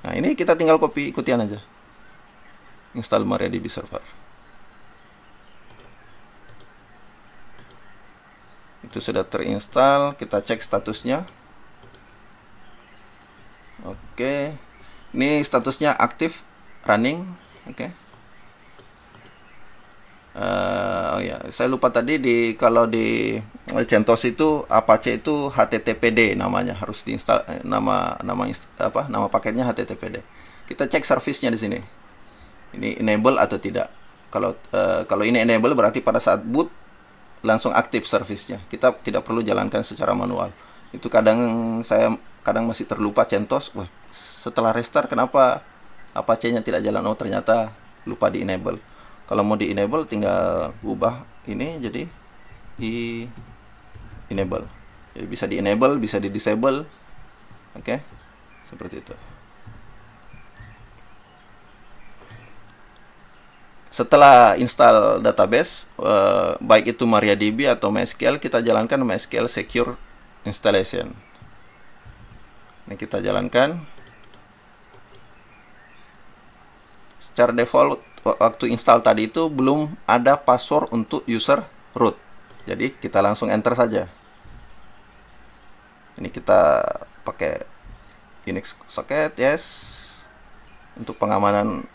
nah ini kita tinggal copy ikutian aja install MariaDB server itu sudah terinstall kita cek statusnya oke okay ini statusnya aktif running oke okay. uh, eh, oh ya saya lupa tadi di kalau di eh, CentOS itu Apache itu HTTPD namanya harus diinstal eh, nama nama apa nama paketnya HTTPD kita cek servicenya di sini ini enable atau tidak kalau uh, kalau ini enable berarti pada saat boot langsung aktif servicenya kita tidak perlu jalankan secara manual itu kadang saya kadang masih terlupa CentOS wah setelah restart kenapa Apache-nya tidak jalan oh ternyata lupa di enable kalau mau di enable tinggal ubah ini jadi di enable jadi bisa di enable bisa di disable oke okay? seperti itu setelah install database eh, baik itu MariaDB atau MySQL kita jalankan MySQL secure installation ini kita jalankan secara default waktu install tadi itu belum ada password untuk user root. Jadi kita langsung enter saja. Ini kita pakai Unix socket, yes. Untuk pengamanan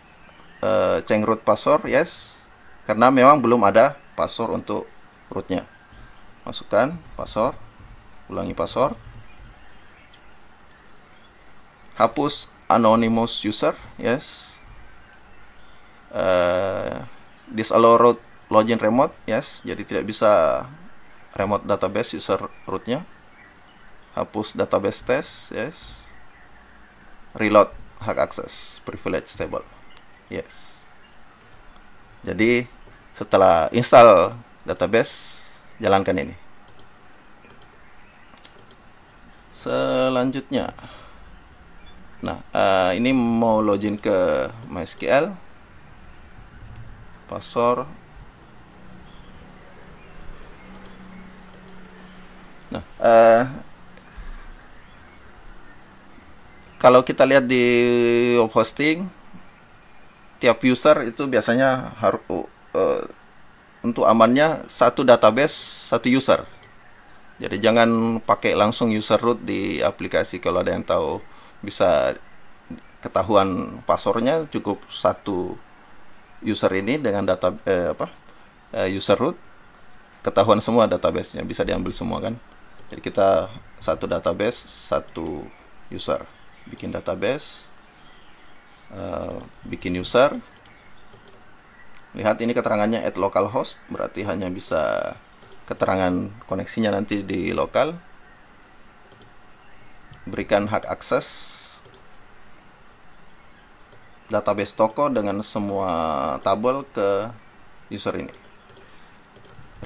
uh, change root password, yes. Karena memang belum ada password untuk rootnya. Masukkan password, ulangi password. Hapus anonymous user, yes Eh, disallow root login remote yes jadi tidak bisa remote database user rootnya hapus database test yes reload hak akses privilege table yes jadi setelah install database jalankan ini selanjutnya nah uh, ini mau login ke MySQL pasor nah uh, kalau kita lihat di web hosting tiap user itu biasanya harus uh, eh, untuk amannya satu database satu user jadi jangan pakai langsung user root di aplikasi kalau ada yang tahu bisa ketahuan passwordnya cukup satu user ini dengan data eh, apa eh, user root ketahuan semua database databasenya bisa diambil semua kan jadi kita satu database satu user bikin database uh, bikin user lihat ini keterangannya at localhost berarti hanya bisa keterangan koneksinya nanti di lokal berikan hak akses database toko dengan semua tabel ke user ini.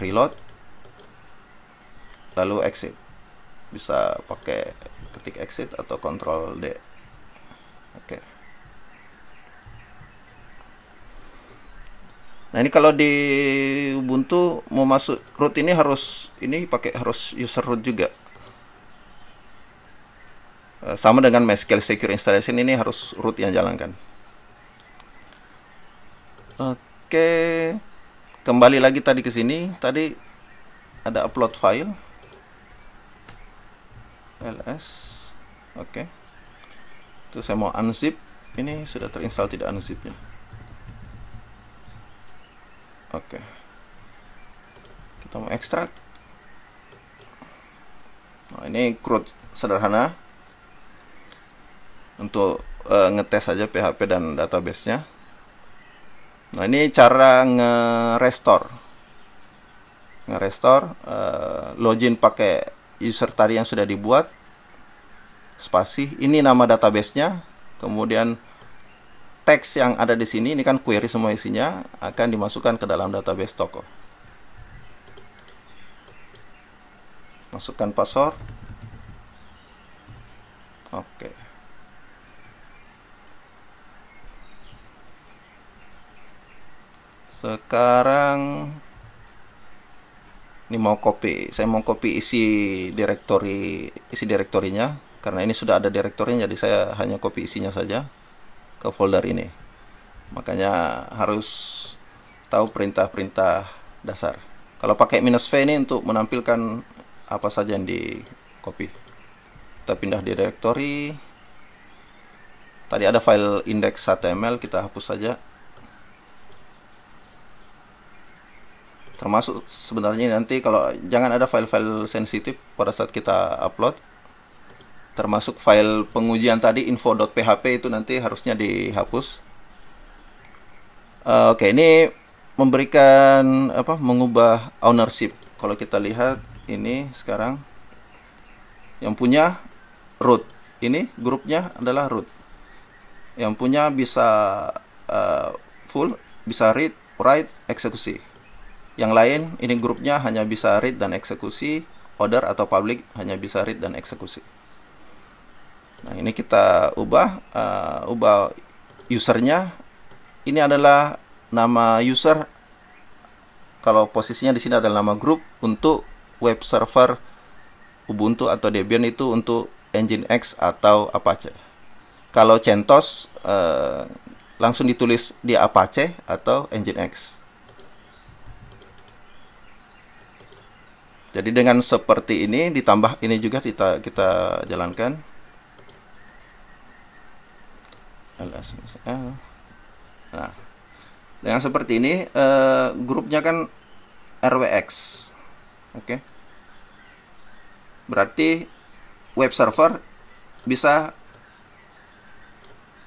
Reload, lalu exit. Bisa pakai ketik exit atau control D. Oke. Okay. Nah ini kalau di Ubuntu mau masuk root ini harus ini pakai harus user root juga. Eh, sama dengan MySQL Secure Installation ini harus root yang jalankan. Oke, kembali lagi tadi ke sini. Tadi ada upload file ls. Oke. itu saya mau unzip. Ini sudah terinstall tidak unzipnya. Oke. Kita mau ekstrak. Nah, ini crude sederhana untuk uh, ngetes saja PHP dan databasenya. Nah, ini cara nge-restore. Nge-restore uh, login pakai user tadi yang sudah dibuat. Spasi, ini nama databasenya. Kemudian teks yang ada di sini ini kan query semua isinya akan dimasukkan ke dalam database toko. Masukkan password. Oke. Okay. sekarang ini mau copy saya mau copy isi direktori isi direktorinya karena ini sudah ada direktorinya jadi saya hanya copy isinya saja ke folder ini makanya harus tahu perintah-perintah dasar kalau pakai minus V ini untuk menampilkan apa saja yang di copy kita pindah di directory tadi ada file index.html kita hapus saja termasuk sebenarnya nanti kalau jangan ada file-file sensitif pada saat kita upload termasuk file pengujian tadi info.php itu nanti harusnya dihapus eh, oke okay, ini memberikan apa mengubah ownership kalau kita lihat ini sekarang yang punya root ini grupnya adalah root yang punya bisa uh, full bisa read write eksekusi yang lain, ini grupnya hanya bisa read dan eksekusi, order atau public hanya bisa read dan eksekusi. Nah, ini kita ubah, uh, ubah usernya. Ini adalah nama user. Kalau posisinya di sini adalah nama grup untuk web server Ubuntu atau Debian itu untuk engine X atau Apache. Kalau CentOS, uh, langsung ditulis di Apache atau engine X. Jadi dengan seperti ini ditambah ini juga kita kita jalankan. Nah, dengan seperti ini eh, grupnya kan RWX. Oke. Okay. Berarti web server bisa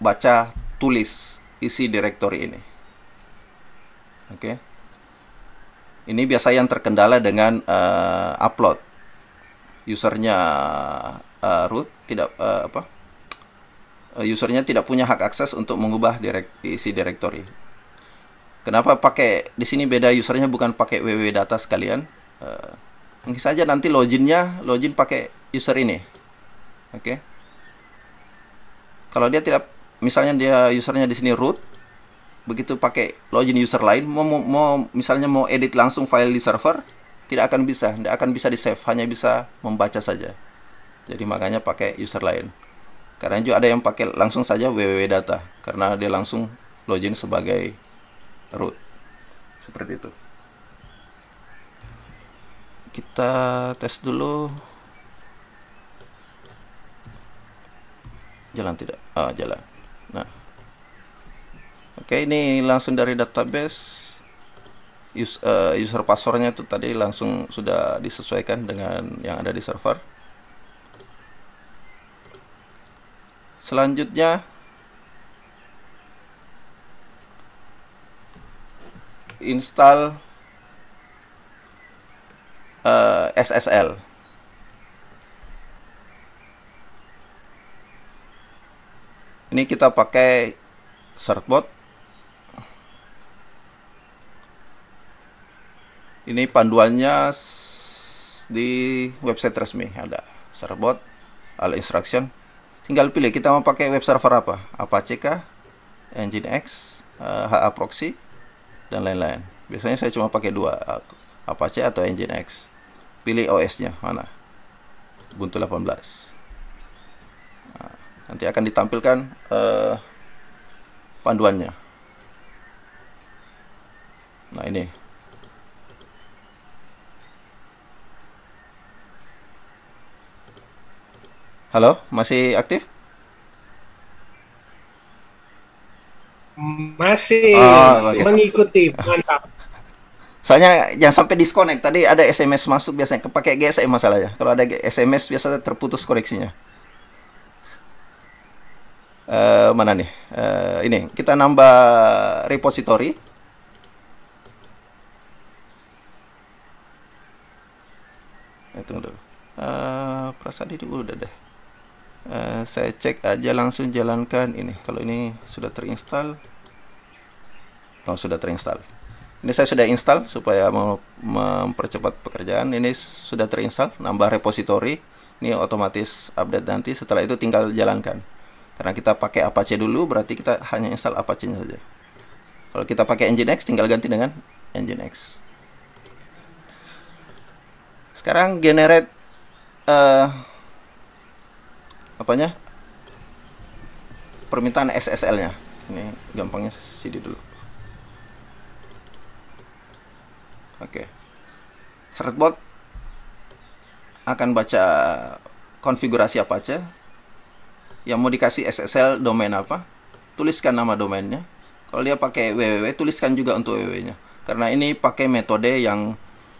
baca tulis isi direktori ini. Oke. Okay. Ini biasa yang terkendala dengan uh, upload. Usernya uh, root tidak uh, apa? Usernya tidak punya hak akses untuk mengubah direk isi directory. Kenapa pakai di sini beda usernya bukan pakai www data sekalian? Uh, mungkin saja nanti loginnya login pakai user ini. Oke. Okay. Kalau dia tidak misalnya dia usernya di sini root begitu pakai login user lain mau, mau, mau misalnya mau edit langsung file di server tidak akan bisa tidak akan bisa di save hanya bisa membaca saja jadi makanya pakai user lain karena juga ada yang pakai langsung saja www data karena dia langsung login sebagai root seperti itu kita tes dulu jalan tidak ah jalan nah Oke, ini langsung dari database. User, uh, user passwordnya itu tadi langsung sudah disesuaikan dengan yang ada di server. Selanjutnya install uh, eh, SSL. Ini kita pakai certbot Ini panduannya di website resmi ada serbot all instruction. Tinggal pilih kita mau pakai web server apa, Apache kah, Nginx, HA eh, proxy dan lain-lain. Biasanya saya cuma pakai dua, Apache atau Nginx. Pilih OS-nya mana? Ubuntu 18. Nah, nanti akan ditampilkan uh, panduannya. Nah, ini Halo, masih aktif? Masih oh, ah, okay. mengikuti mantap. Soalnya jangan sampai disconnect. Tadi ada SMS masuk biasanya kepake GSM masalahnya. Kalau ada SMS biasanya terputus koreksinya. Uh, eh, mana nih? Uh, ini kita nambah repository. Eh, tunggu dulu. Uh, perasaan itu udah deh. Eh, saya cek aja langsung jalankan ini kalau ini sudah terinstall oh sudah terinstall ini saya sudah install supaya mempercepat pekerjaan ini sudah terinstall nambah repository ini otomatis update nanti setelah itu tinggal jalankan karena kita pakai Apache dulu berarti kita hanya install Apache nya saja kalau kita pakai Nginx tinggal ganti dengan Nginx sekarang generate uh, apanya permintaan SSL nya ini gampangnya CD dulu oke Certbot akan baca konfigurasi apa aja yang mau dikasih SSL domain apa tuliskan nama domainnya kalau dia pakai www tuliskan juga untuk www nya karena ini pakai metode yang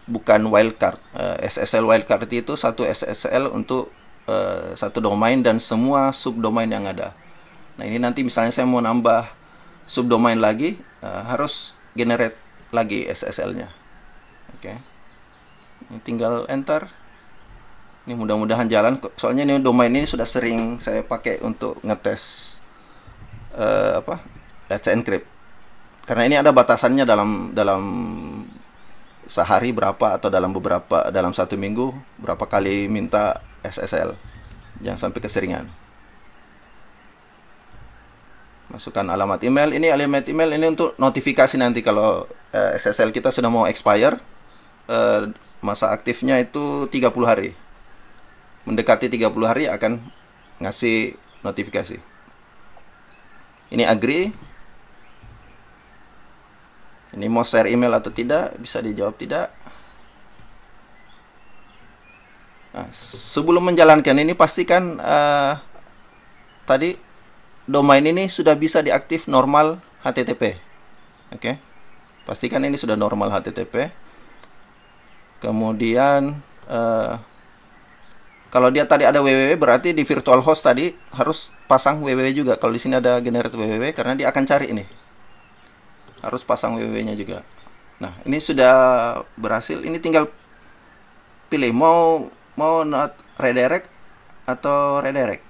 bukan wildcard eh, SSL wildcard itu satu SSL untuk Eh, satu domain dan semua subdomain yang ada. Nah ini nanti misalnya saya mau nambah subdomain lagi uh, harus generate lagi SSL-nya. Oke, okay. ini tinggal enter. Ini mudah-mudahan jalan. Soalnya ini domain ini sudah sering saya pakai untuk ngetes uh, apa let's encrypt. Karena ini ada batasannya dalam dalam sehari berapa atau dalam beberapa dalam satu minggu berapa kali minta SSL jangan sampai keseringan masukkan alamat email ini alamat email ini untuk notifikasi nanti kalau uh, eh, SSL kita sudah mau expire uh, masa aktifnya itu 30 hari mendekati 30 hari akan ngasih notifikasi ini agree ini mau share email atau tidak bisa dijawab tidak Nah, sebelum menjalankan ini pastikan uh, tadi domain ini sudah bisa diaktif normal HTTP. Oke. Okay. Pastikan ini sudah normal HTTP. Kemudian uh, kalau dia tadi ada www berarti di virtual host tadi harus pasang www juga. Kalau di sini ada generate www karena dia akan cari ini. Harus pasang www-nya juga. Nah, ini sudah berhasil. Ini tinggal pilih mau mau not redirect atau redirect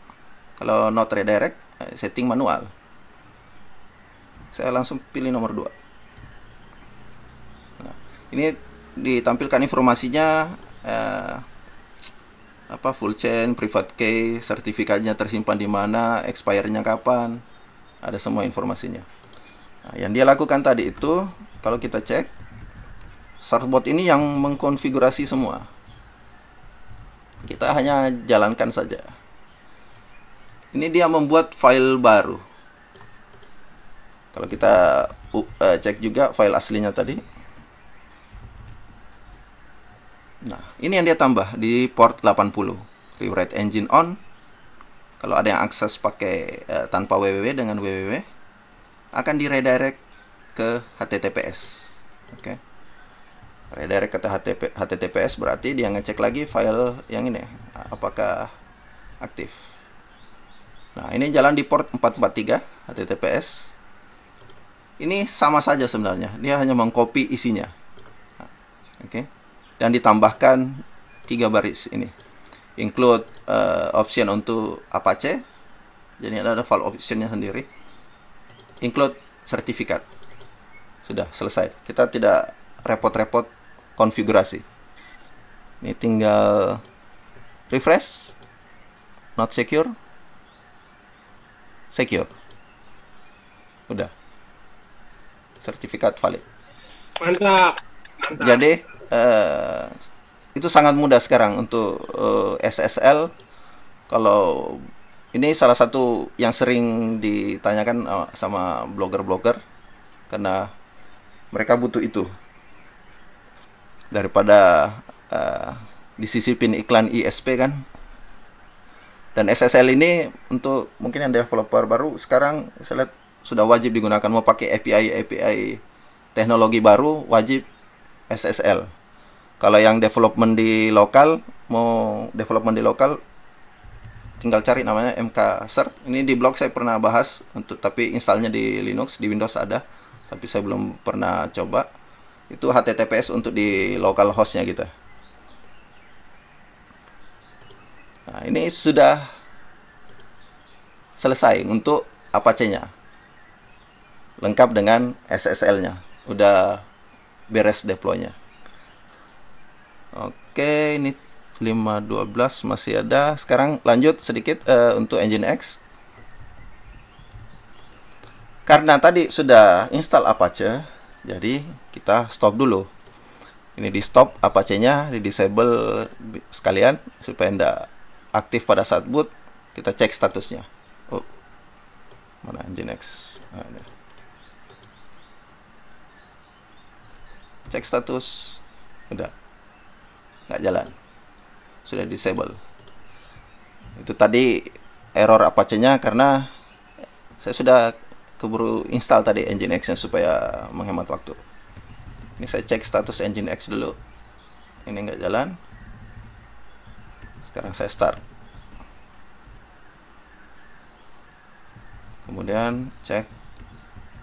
kalau not redirect eh, setting manual saya langsung pilih nomor 2 nah, ini ditampilkan informasinya eh, apa full chain private key sertifikatnya tersimpan di mana expire kapan ada semua informasinya nah, yang dia lakukan tadi itu kalau kita cek Surfboard ini yang mengkonfigurasi semua kita hanya jalankan saja. Ini dia membuat file baru. Kalau kita uh, cek juga file aslinya tadi. Nah, ini yang dia tambah di port 80. Rewrite engine on. Kalau ada yang akses pakai uh, tanpa www dengan www akan diredirect ke https. Oke. Okay redirect ke HTTP, HTTPS berarti dia ngecek lagi file yang ini ya. apakah aktif. Nah, ini jalan di port 443 HTTPS. Ini sama saja sebenarnya. Dia hanya mengcopy isinya. Oke. Okay. Dan ditambahkan tiga baris ini. Include uh, option untuk Apache. Jadi ada file optionnya sendiri. Include sertifikat. Sudah selesai. Kita tidak repot-repot konfigurasi. Ini tinggal refresh, not secure, secure. Udah. Sertifikat valid. Mantap. Mantap. Jadi uh, itu sangat mudah sekarang untuk uh, eh, SSL. Kalau ini salah satu yang sering ditanyakan eh, sama blogger-blogger karena mereka butuh itu daripada uh, disisipin iklan ISP kan dan SSL ini untuk mungkin yang developer baru sekarang saya lihat sudah wajib digunakan mau pakai API API teknologi baru wajib SSL kalau yang development di lokal mau development di lokal tinggal cari namanya MK Cert ini di blog saya pernah bahas untuk tapi installnya di Linux di Windows ada tapi saya belum pernah coba itu HTTPS untuk di local hostnya kita gitu. nah ini sudah selesai untuk Apache-nya lengkap dengan SSL-nya udah beres deploy-nya oke ini 512 masih ada sekarang lanjut sedikit uh, untuk X. karena tadi sudah install Apache jadi kita stop dulu ini di stop Apache nya di disable sekalian supaya tidak aktif pada saat boot kita cek statusnya oh mana Nginx nah, ada cek status udah nggak jalan sudah disable itu tadi error Apache nya karena saya sudah keburu install tadi engine nya supaya menghemat waktu. Ini saya cek status engine X dulu. Ini nggak jalan. Sekarang saya start. Kemudian cek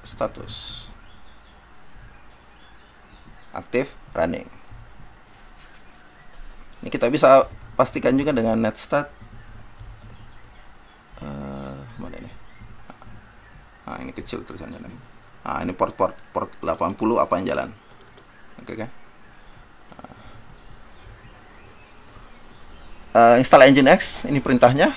status. Aktif running. Ini kita bisa pastikan juga dengan netstat uh, mana ini nah, ini kecil tulisannya nah ini port port port 80 apa yang jalan oke okay, kan uh, ah, install engine X ini perintahnya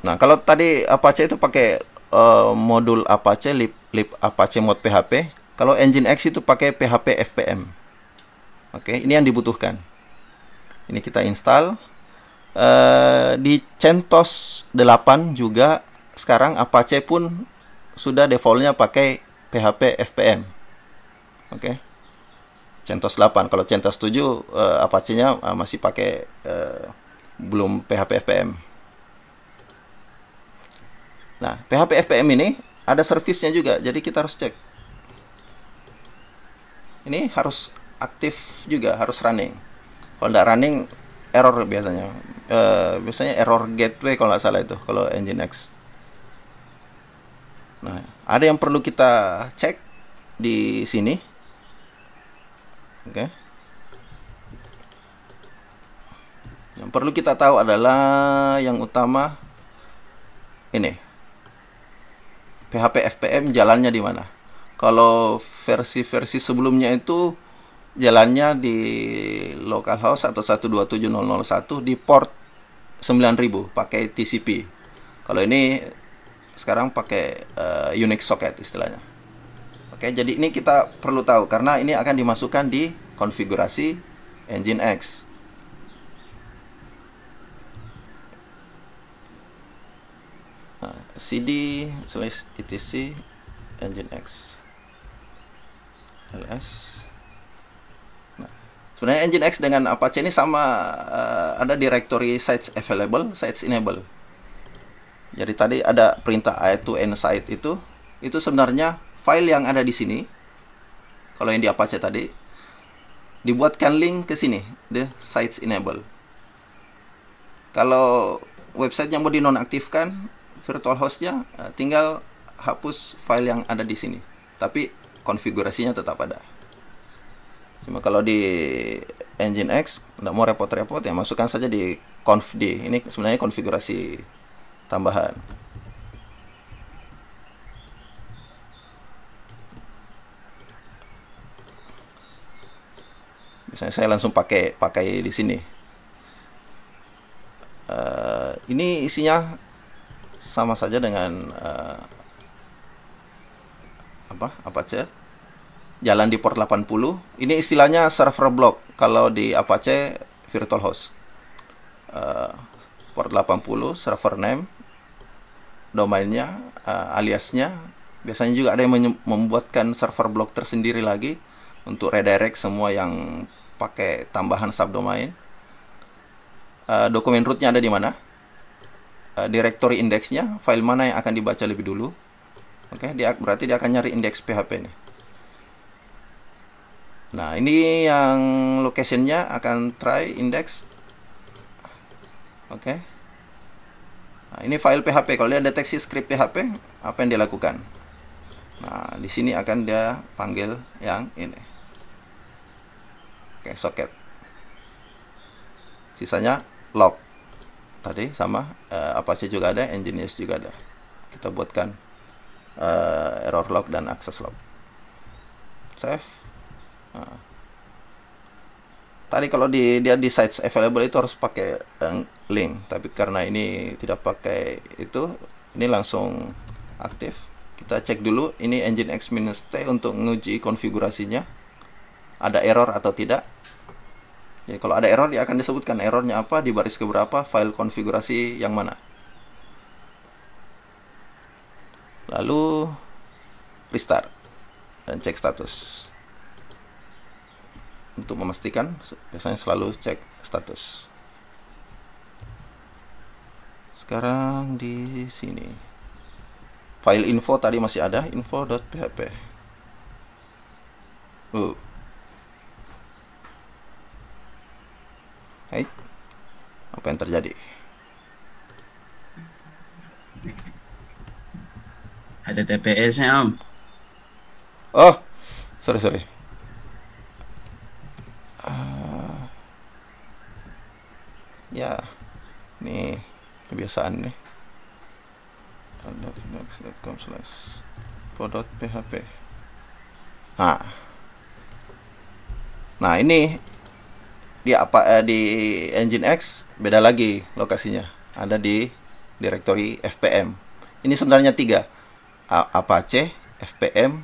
nah kalau tadi Apache itu pakai uh, modul Apache lib, lib Apache mod PHP kalau engine X itu pakai PHP FPM oke okay, ini yang dibutuhkan ini kita install uh, di CentOS 8 juga sekarang Apache pun sudah defaultnya pakai PHP FPM. Oke. Okay. CentOS 8. Kalau CentOS 7 uh, eh, Apache-nya uh, masih pakai uh, belum PHP FPM. Nah, PHP FPM ini ada servisnya juga, jadi kita harus cek. Ini harus aktif juga, harus running. Kalau tidak running, error biasanya. Uh, biasanya error gateway kalau nggak salah itu, kalau Nginx. Nah, ada yang perlu kita cek di sini. Oke. Okay. Yang perlu kita tahu adalah yang utama ini. PHP FPM jalannya di mana? Kalau versi-versi sebelumnya itu jalannya di localhost atau 127001 di port 9000 pakai TCP. Kalau ini sekarang pakai uh, Unix socket istilahnya. Oke, jadi ini kita perlu tahu karena ini akan dimasukkan di konfigurasi engine X. Nah, cd slash etc engine X ls. Nah, sebenarnya engine X dengan Apache ini sama uh, ada directory sites available, sites enable. Jadi tadi ada perintah i to any site itu, itu sebenarnya file yang ada di sini. Kalau yang di Apache tadi, dibuatkan link ke sini, the sites enable. Kalau website yang mau dinonaktifkan, virtual hostnya, eh, tinggal hapus file yang ada di sini. Tapi konfigurasinya tetap ada. Cuma kalau di Engine X, nggak mau repot-repot ya masukkan saja di confd. Ini sebenarnya konfigurasi tambahan. Misalnya saya langsung pakai pakai di sini. Uh, ini isinya sama saja dengan uh, apa Apache jalan di port 80 ini istilahnya server block kalau di Apache virtual host uh, port 80 server name domainnya uh, aliasnya biasanya juga ada yang membuatkan server blog tersendiri lagi untuk redirect semua yang pakai tambahan subdomain uh, dokumen rootnya ada di mana uh, directory indexnya file mana yang akan dibaca lebih dulu oke okay, dia berarti dia akan nyari indeks PHP nih Nah, ini yang locationnya akan try index. Oke. Okay. Nah, ini file PHP. Kalau dia deteksi script PHP, apa yang dia lakukan? Nah, di sini akan dia panggil yang ini. Oke, socket. Sisanya log. Tadi sama eh, apa sih juga ada, Engineers juga ada. Kita buatkan uh, error log dan access log. Save. Nah tadi kalau di dia di sites available itu harus pakai eh, link tapi karena ini tidak pakai itu ini langsung aktif kita cek dulu ini engine x minus t untuk menguji konfigurasinya ada error atau tidak ya kalau ada error dia akan disebutkan errornya apa di baris keberapa file konfigurasi yang mana lalu restart dan cek status untuk memastikan biasanya selalu cek status sekarang di sini file info tadi masih ada info.php uh. Hai, apa yang terjadi? HTTPS nya om. Oh, sorry sorry uh, ya ini kebiasaan nih linux.com slash php nah nah ini di apa eh, di engine X beda lagi lokasinya ada di directory fpm ini sebenarnya tiga Apache fpm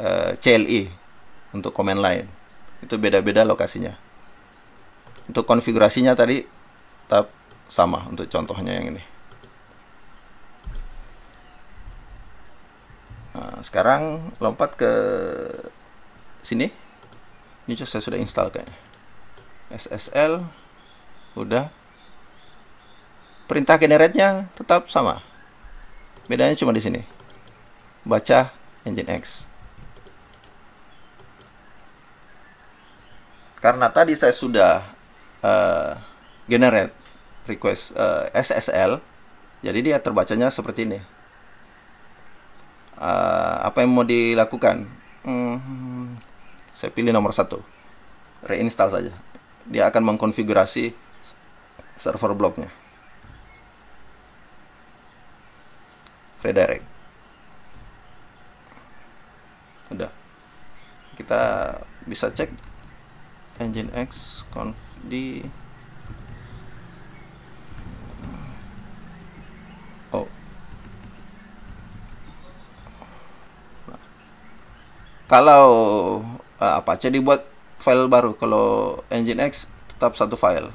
eh, CLI untuk command line itu beda-beda lokasinya untuk konfigurasinya tadi tetap sama untuk contohnya yang ini nah, sekarang lompat ke sini ini saya sudah install kayaknya SSL udah perintah generate-nya tetap sama bedanya cuma di sini baca engine X karena tadi saya sudah uh, generate request uh, eh, SSL jadi dia terbacanya seperti ini uh, apa yang mau dilakukan hmm, saya pilih nomor satu reinstall saja dia akan mengkonfigurasi server blocknya. redirect udah kita bisa cek engine x conf di oh nah. kalau uh, eh, jadi dibuat file baru kalau engine x tetap satu file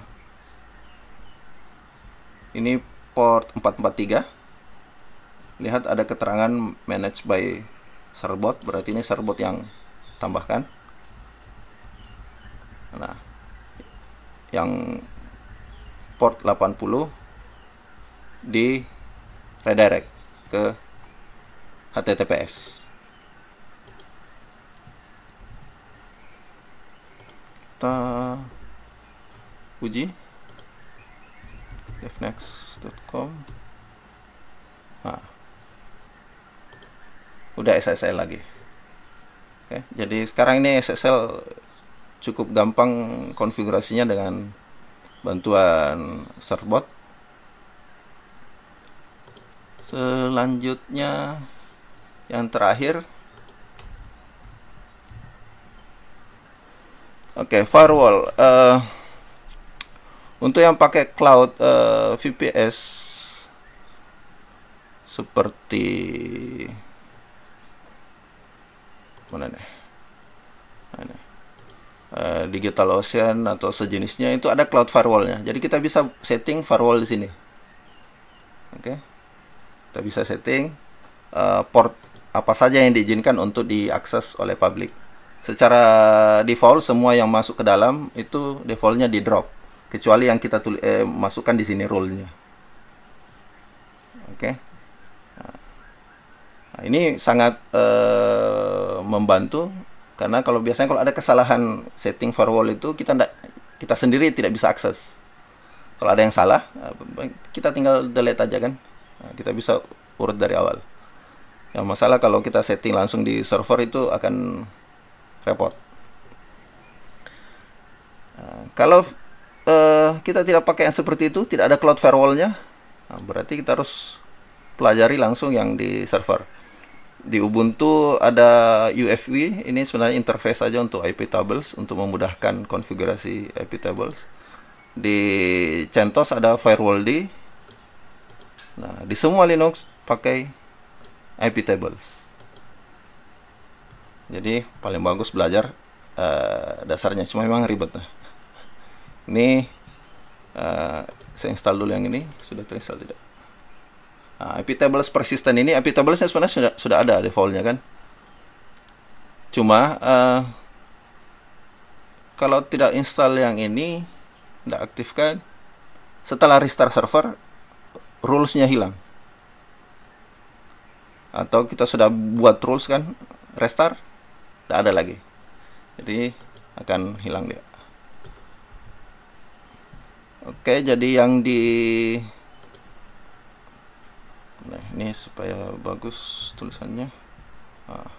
ini port 443 lihat ada keterangan manage by serbot berarti ini serbot yang tambahkan nah yang port 80 di redirect ke HTTPS kita uji devnext.com nah udah SSL lagi Oke, jadi sekarang ini SSL cukup gampang konfigurasinya dengan bantuan serbot selanjutnya yang terakhir oke okay, firewall uh, untuk yang pakai cloud uh, eh, VPS seperti mana nih, mana nih? Eh, digital Ocean atau sejenisnya itu ada cloud firewallnya. Jadi kita bisa setting firewall di sini. Oke, okay. kita bisa setting uh, port apa saja yang diizinkan untuk diakses oleh publik. Secara default semua yang masuk ke dalam itu defaultnya di drop, kecuali yang kita tulis, eh, masukkan di sini rule-nya. Oke. Okay. Nah, ini sangat uh, membantu karena kalau biasanya kalau ada kesalahan setting firewall itu kita tidak, kita sendiri tidak bisa akses kalau ada yang salah eh, kita tinggal delete aja kan nah, kita bisa urut dari awal yang masalah kalau kita setting langsung di server itu akan repot nah, kalau uh, kita tidak pakai yang seperti itu tidak ada cloud firewallnya nah, berarti kita harus pelajari langsung yang di server di Ubuntu ada UFW, ini sebenarnya interface saja untuk IP tables untuk memudahkan konfigurasi IP tables di CentOS ada firewall D nah di semua Linux pakai IP tables jadi paling bagus belajar uh, dasarnya cuma memang ribet nah. ini uh, saya install dulu yang ini sudah terinstall tidak Nah, epitables persistent ini epitablesnya sebenarnya sudah sudah ada defaultnya kan. Cuma uh, kalau tidak install yang ini, tidak aktifkan, setelah restart server, rulesnya hilang. Atau kita sudah buat rules kan, restart, tidak ada lagi. Jadi akan hilang dia. Oke, jadi yang di nah ini supaya bagus tulisannya nah.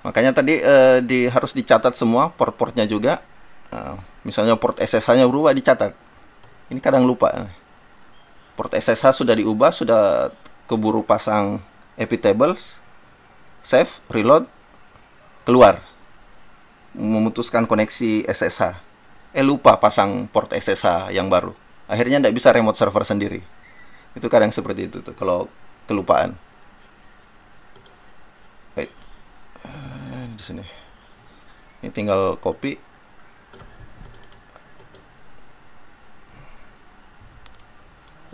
makanya tadi eh, di, harus dicatat semua port-portnya juga nah, misalnya port SSH nya berubah dicatat ini kadang lupa port SSH sudah diubah sudah keburu pasang epitables save reload keluar memutuskan koneksi SSH eh lupa pasang port SSH yang baru akhirnya tidak bisa remote server sendiri itu kadang seperti itu tuh kalau kelupaan wait eh, di sini ini tinggal copy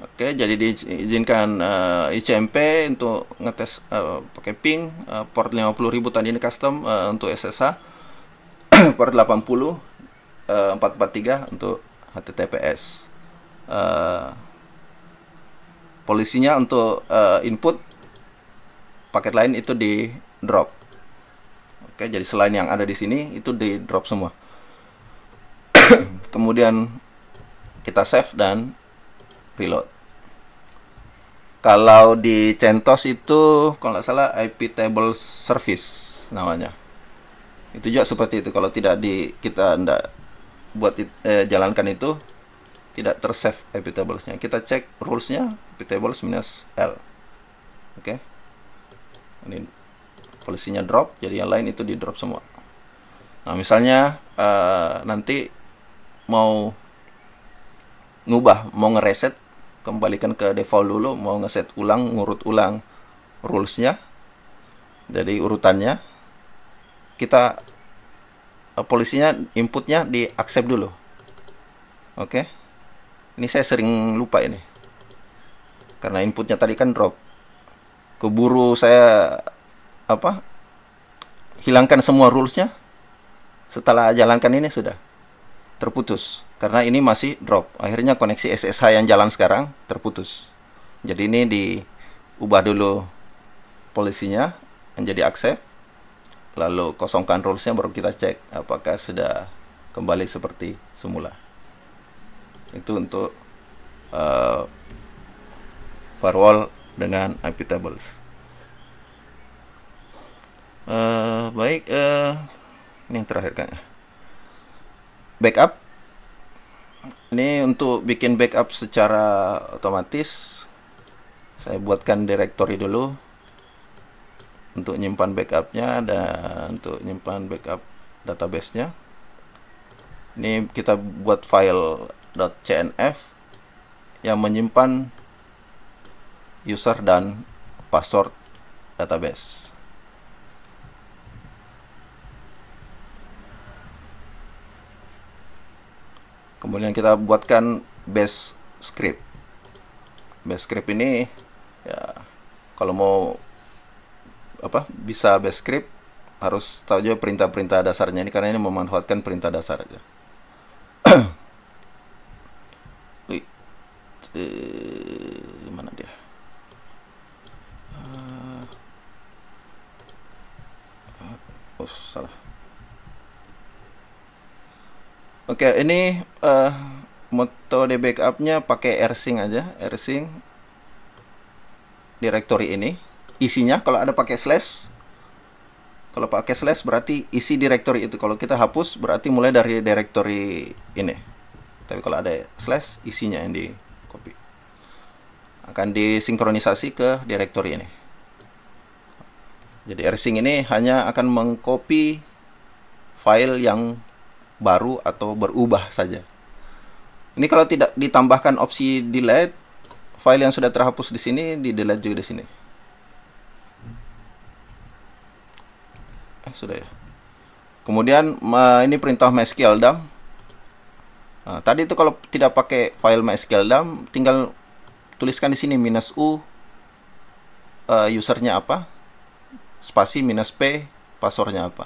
Oke, jadi diizinkan uh, eh, ICMP untuk ngetes uh, pakai ping uh, port 50.000 tadi ini custom uh, untuk SSH, port 80 uh, 443 untuk HTTPS. Uh, polisinya untuk uh, input paket lain itu di drop oke jadi selain yang ada di sini itu di drop semua kemudian kita save dan reload kalau di CentOS itu kalau nggak salah IP table service namanya itu juga seperti itu kalau tidak di kita ndak buat eh, jalankan itu tidak tersave editable-nya kita cek rulesnya epitables minus L oke okay. ini polisinya drop jadi yang lain itu di drop semua nah misalnya uh, nanti mau ngubah mau ngereset kembalikan ke default dulu mau ngeset ulang ngurut ulang rulesnya jadi urutannya kita uh, polisinya inputnya di accept dulu oke okay. Ini saya sering lupa ini. Karena inputnya tadi kan drop. Keburu saya apa? Hilangkan semua rulesnya. Setelah jalankan ini sudah terputus karena ini masih drop. Akhirnya koneksi SSH yang jalan sekarang terputus. Jadi ini diubah dulu polisinya menjadi accept lalu kosongkan rulesnya baru kita cek apakah sudah kembali seperti semula itu untuk uh, firewall dengan IP tables uh, baik uh, ini yang terakhir kan backup ini untuk bikin backup secara otomatis saya buatkan directory dulu untuk nyimpan backupnya dan untuk nyimpan backup databasenya ini kita buat file .cnf yang menyimpan user dan password database. Kemudian kita buatkan base script. Base script ini ya kalau mau apa bisa base script harus tahu juga perintah-perintah dasarnya ini karena ini memanfaatkan perintah dasar aja. eh mana dia eh, oh salah oke okay, ini uh, eh, metode backupnya pakai rsync aja rsync directory ini isinya kalau ada pakai slash kalau pakai slash berarti isi directory itu kalau kita hapus berarti mulai dari directory ini tapi kalau ada slash isinya yang di akan disinkronisasi ke direktori ini. Jadi rsync ini hanya akan mengcopy file yang baru atau berubah saja. Ini kalau tidak ditambahkan opsi delete, file yang sudah terhapus di sini di delete juga di sini. Eh, sudah ya. Kemudian ini perintah mysql dump. Nah, tadi itu kalau tidak pakai file mysql dump, tinggal tuliskan di sini minus U uh, usernya apa spasi minus P passwordnya apa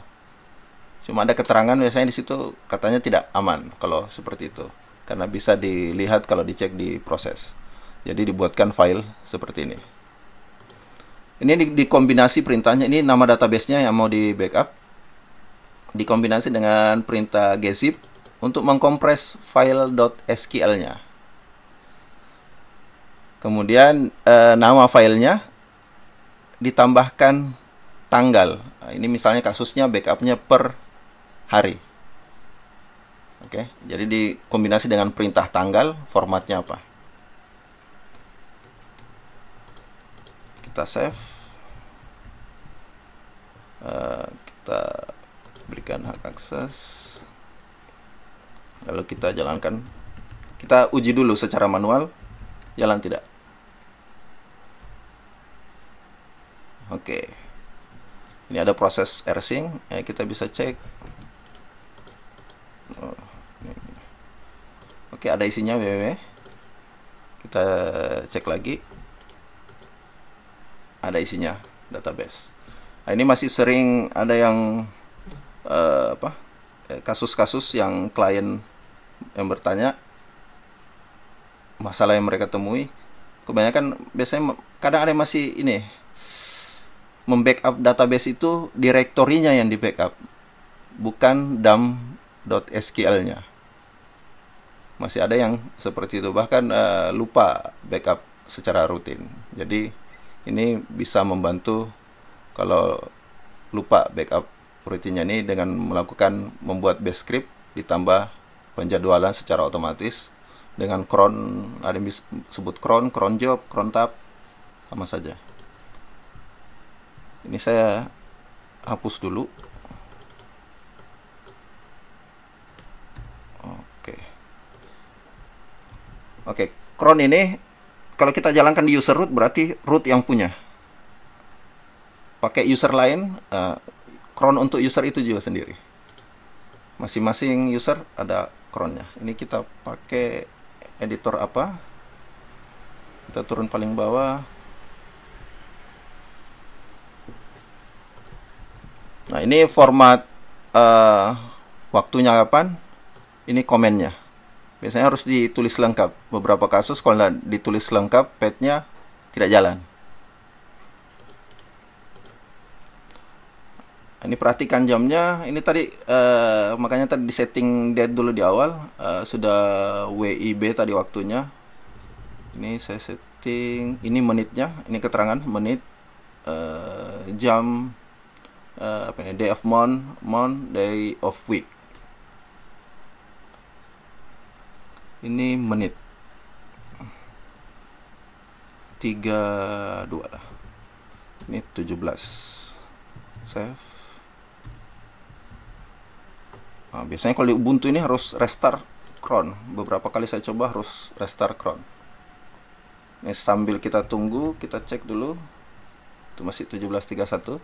cuma ada keterangan biasanya di situ katanya tidak aman kalau seperti itu karena bisa dilihat kalau dicek di proses jadi dibuatkan file seperti ini ini di, kombinasi perintahnya ini nama databasenya yang mau di backup dikombinasi dengan perintah gzip untuk mengkompres file .sql nya Kemudian e, nama filenya ditambahkan tanggal. Nah, ini misalnya kasusnya backupnya per hari. Oke, jadi dikombinasi dengan perintah tanggal, formatnya apa? Kita save. uh, kita berikan hak akses. Lalu kita jalankan. Kita uji dulu secara manual, jalan tidak. Oke. Ini ada proses rsing, ya eh, kita bisa cek. Oke, oh, okay, Oke, ada isinya www. Kita cek lagi. Ada isinya database. Nah, ini masih sering ada yang uh, apa? Eh, kasus-kasus yang klien yang bertanya masalah yang mereka temui kebanyakan biasanya kadang ada yang masih ini membackup database itu direktorinya yang di backup bukan dumpsql nya Masih ada yang seperti itu bahkan uh, lupa backup secara rutin. Jadi ini bisa membantu kalau lupa backup rutinnya ini dengan melakukan membuat base script ditambah penjadwalan secara otomatis dengan cron ada yang disebut cron, cron job, cron tab sama saja ini saya hapus dulu oke oke cron ini kalau kita jalankan di user root berarti root yang punya pakai user lain uh, eh, cron untuk user itu juga sendiri masing-masing user ada cronnya ini kita pakai editor apa kita turun paling bawah Nah, ini format uh, waktunya kapan? Ini komennya. Biasanya harus ditulis lengkap. Beberapa kasus kalau tidak ditulis lengkap, petnya tidak jalan. Nah, ini perhatikan jamnya. Ini tadi uh, makanya tadi di setting date dulu di awal uh, sudah WIB tadi waktunya. Ini saya setting ini menitnya, ini keterangan menit uh, jam uh, apa ini day of month month day of week ini menit 32 lah ini 17 save nah, biasanya kalau di Ubuntu ini harus restart cron beberapa kali saya coba harus restart cron ini sambil kita tunggu kita cek dulu itu masih 1731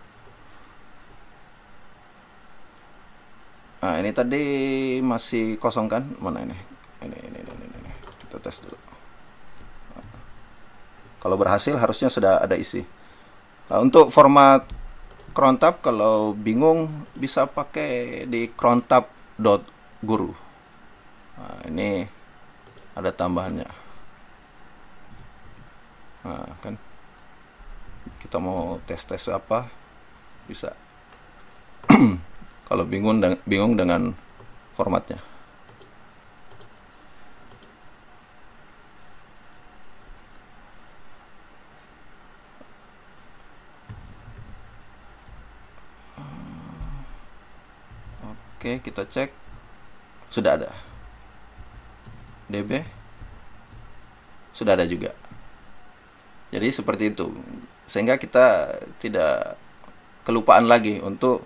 Nah, ini tadi masih kosong kan? Mana ini? Ini, ini, ini, ini. ini. Kita tes dulu. Kalau berhasil harusnya sudah ada isi. Nah, untuk format crontab kalau bingung bisa pakai di crontab.guru. Nah, ini ada tambahannya. Nah, kan kita mau tes-tes apa bisa kalau bingung bingung dengan formatnya. Oke, kita cek. Sudah ada. DB sudah ada juga. Jadi seperti itu. Sehingga kita tidak kelupaan lagi untuk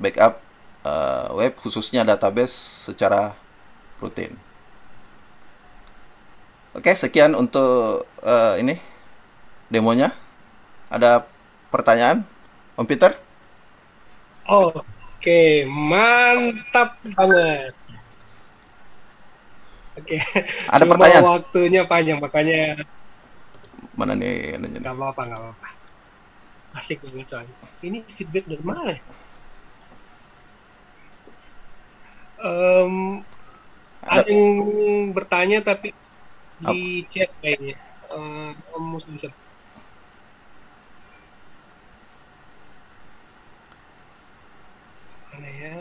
backup uh, web khususnya database secara rutin. Oke, sekian untuk uh, ini demonya. Ada pertanyaan, Om Peter? Oke, mantap banget. Oke. Ada Cuma pertanyaan? Waktunya panjang makanya. Mana nih? Gak apa-apa, gak apa-apa. Asik banget soalnya. Ini feedback dari mana? Ya? Um, ada yang bertanya tapi di chat kayaknya. Um, Mana ya?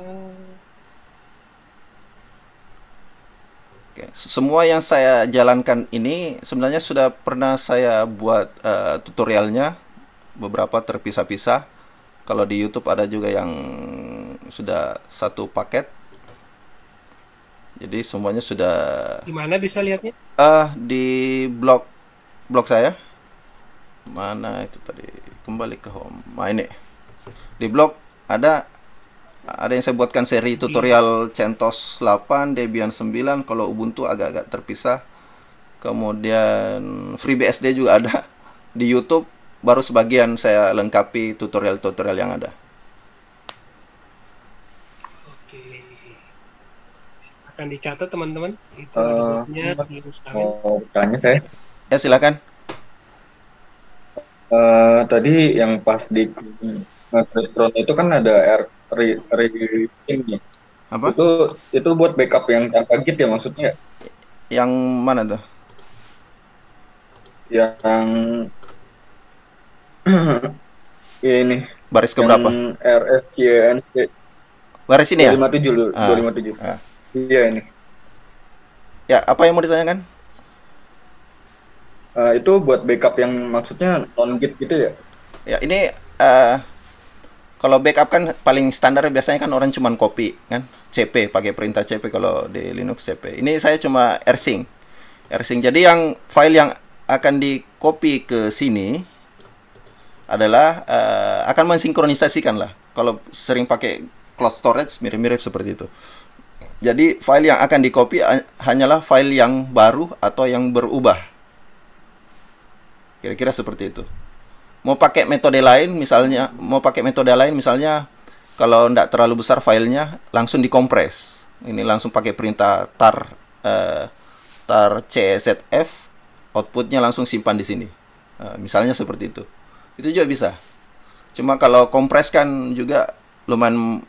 Oke, semua yang saya jalankan ini sebenarnya sudah pernah saya buat uh, tutorialnya beberapa terpisah-pisah. Kalau di YouTube ada juga yang sudah satu paket jadi semuanya sudah. Di mana bisa lihatnya? Ah uh, di blog blog saya. Mana itu tadi? Kembali ke home. Nah ini di blog ada ada yang saya buatkan seri iya. tutorial CentOS 8, Debian 9, kalau Ubuntu agak-agak terpisah. Kemudian FreeBSD juga ada di YouTube baru sebagian saya lengkapi tutorial-tutorial yang ada. akan dicatat teman-teman itu uh, eh, pertanyaan saya ya silakan uh, tadi yang pas di background itu kan ada air re, ini apa itu itu buat backup yang tanpa git ya maksudnya yang mana tuh yang ini baris keberapa RSCNC baris ini ya 257 ah. 257 ah. Iya ini. Ya, apa yang mau ditanyakan? Uh, itu buat backup yang maksudnya non git gitu ya? Ya ini uh, kalau backup kan paling standar biasanya kan orang cuma copy kan CP pakai perintah CP kalau di Linux CP. Ini saya cuma rsync. Rsync. Jadi yang file yang akan di copy ke sini adalah uh, akan mensinkronisasikan lah. Kalau sering pakai cloud storage mirip-mirip seperti itu. Jadi file yang akan dikopi hanyalah file yang baru atau yang berubah. Kira-kira seperti itu. Mau pakai metode lain misalnya, mau pakai metode lain misalnya kalau tidak terlalu besar filenya langsung dikompres. Ini langsung pakai perintah tar eh, tar czf outputnya langsung simpan di sini. Eh, misalnya seperti itu. Itu juga bisa. Cuma kalau kompres kan juga lumayan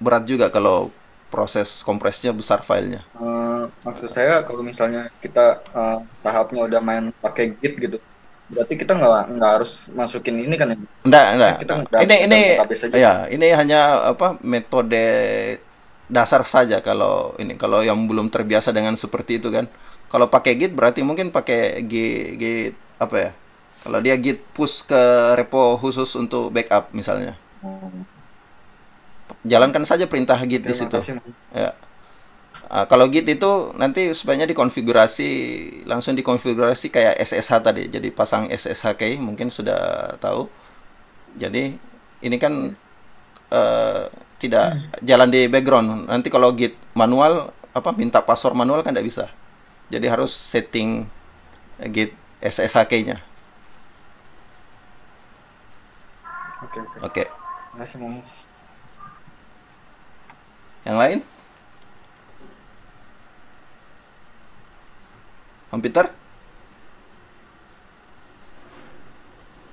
berat juga kalau proses kompresnya besar filenya? Uh, maksud saya kalau misalnya kita uh, tahapnya udah main pakai Git gitu, berarti kita nggak nggak harus masukin ini kan ya? Nggak, nggak. Ini ini ya ini hanya apa metode dasar saja kalau ini kalau yang belum terbiasa dengan seperti itu kan. Kalau pakai Git berarti mungkin pakai git Git apa ya? Kalau dia Git push ke repo khusus untuk backup misalnya. Hmm jalankan saja perintah git Terima di situ. Kasih, ya. Uh, kalau git itu nanti sebaiknya dikonfigurasi langsung dikonfigurasi kayak SSH tadi. Jadi pasang SSH key mungkin sudah tahu. Jadi ini kan uh, tidak jalan di background. Nanti kalau git manual apa minta password manual kan tidak bisa. Jadi harus setting git SSH key-nya. Oke. Okay. Terima kasih, Mas. Yang lain? Om Peter?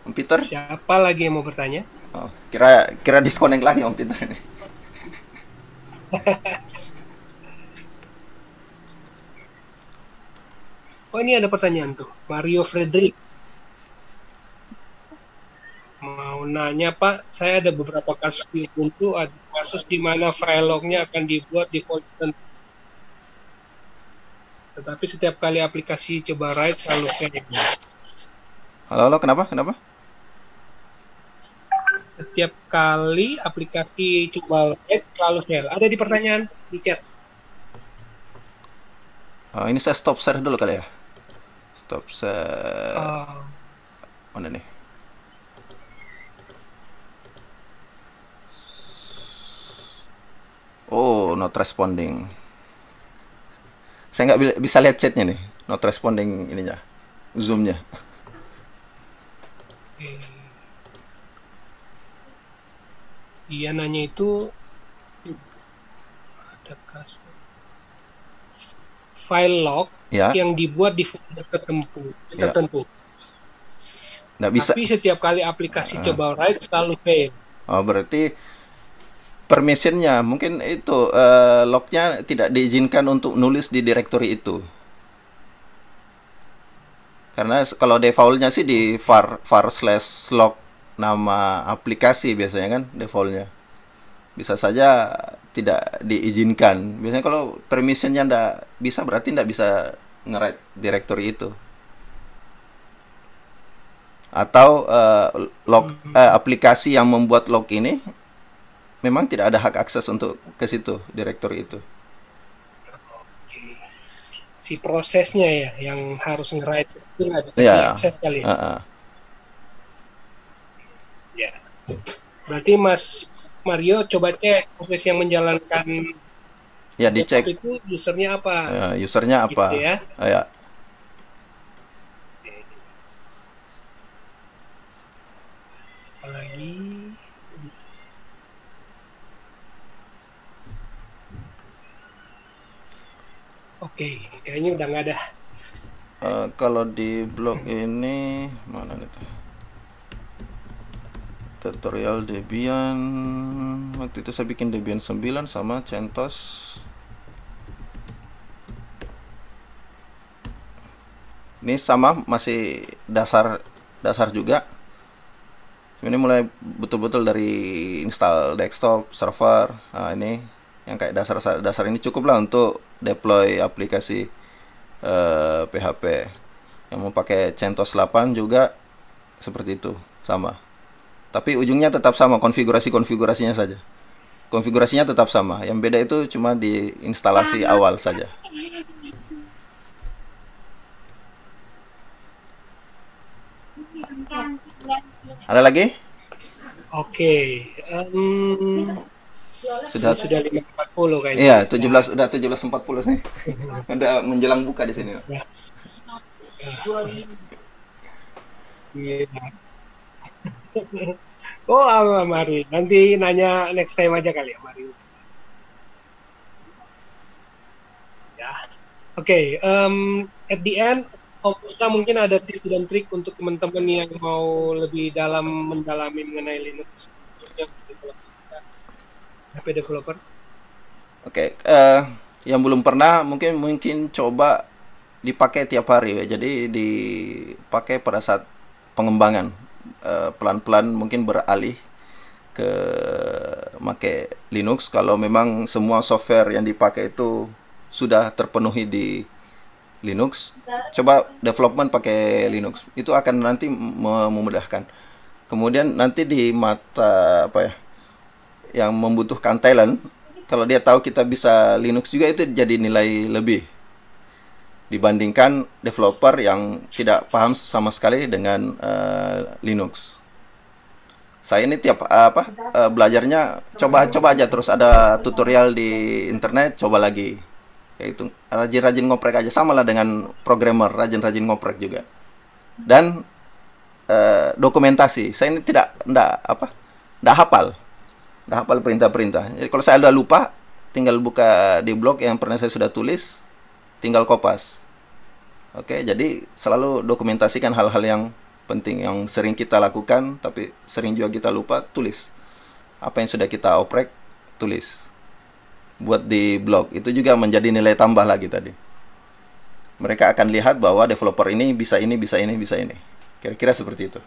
Om Peter? Siapa lagi yang mau bertanya? Oh, kira kira disconnect lagi ya, Peter ini. oh ini ada pertanyaan tuh Mario Frederick mau nanya Pak saya ada beberapa kasus di Ubuntu ada kasus di mana file lognya akan dibuat di folder tetapi setiap kali aplikasi coba write kalau halo halo kenapa kenapa setiap kali aplikasi coba write kalau fail ada di pertanyaan di chat oh, ini saya stop share dulu kali ya stop share uh, mana nih Oh, not responding. Saya nggak bisa lihat chatnya nih. Not responding ininya. Zoomnya. Iya nanya itu file log ya. yang dibuat di folder tertentu. Ya. Tertentu. Nggak bisa. Tapi setiap kali aplikasi uh. coba write selalu fail. Oh, berarti permissionnya mungkin itu uh, lognya tidak diizinkan untuk nulis di directory itu karena kalau defaultnya sih di var var slash log nama aplikasi biasanya kan defaultnya bisa saja tidak diizinkan biasanya kalau permissionnya ndak bisa berarti ndak bisa ngeret directory itu atau uh, log uh, aplikasi yang membuat log ini memang tidak ada hak akses untuk ke situ direktur itu si prosesnya ya yang harus ngerait itu iya, ada iya. akses kali ya. Uh -uh. ya berarti Mas Mario coba cek proses yang menjalankan ya dicek itu usernya apa ya, usernya gitu apa gitu ya, uh, ya. apalagi Oke, okay, kayaknya udah nggak ada. Uh, kalau di blog ini mana nih Tutorial Debian. Waktu itu saya bikin Debian 9 sama CentOS. Ini sama masih dasar dasar juga. Ini mulai betul-betul dari install desktop, server. Nah, ini yang kayak dasar-dasar ini cukup lah untuk deploy aplikasi uh, eh, PHP yang mau pakai CentOS 8 juga seperti itu sama tapi ujungnya tetap sama konfigurasi konfigurasinya saja konfigurasinya tetap sama yang beda itu cuma di instalasi awal saja ada lagi oke okay. um, sudah sudah lima empat puluh kayaknya. Iya, tujuh belas udah tujuh belas empat puluh nih udah menjelang buka di sini. Ya. Ya. Oh, sama Mari. Nanti nanya next time aja kali ya, Mari. Ya. Oke, at the end Om Musa mungkin ada tips dan trik untuk teman-teman yang mau lebih dalam mendalami mengenai Linux. HP developer? Oke, okay, uh, eh, yang belum pernah mungkin mungkin coba dipakai tiap hari ya. Jadi dipakai pada saat pengembangan eh, pelan-pelan uh, mungkin beralih ke make Linux kalau memang semua software yang dipakai itu sudah terpenuhi di Linux. Coba development pakai Linux. Itu akan nanti memudahkan. Kemudian nanti di mata apa ya? yang membutuhkan talent kalau dia tahu kita bisa Linux juga itu jadi nilai lebih dibandingkan developer yang tidak paham sama sekali dengan uh, Linux. Saya ini tiap uh, apa uh, belajarnya coba-coba aja terus ada tutorial di internet coba lagi. Ya itu rajin-rajin ngoprek aja sama lah dengan programmer rajin-rajin ngoprek juga. Dan uh, dokumentasi. Saya ini tidak enggak apa enggak hafal udah hafal perintah-perintah. Jadi kalau saya udah lupa, tinggal buka di blog yang pernah saya sudah tulis, tinggal kopas. Oke, jadi selalu dokumentasikan hal-hal yang penting yang sering kita lakukan tapi sering juga kita lupa, tulis. Apa yang sudah kita oprek, tulis. Buat di blog, itu juga menjadi nilai tambah lagi tadi. Mereka akan lihat bahwa developer ini bisa ini, bisa ini, bisa ini. Kira-kira seperti itu.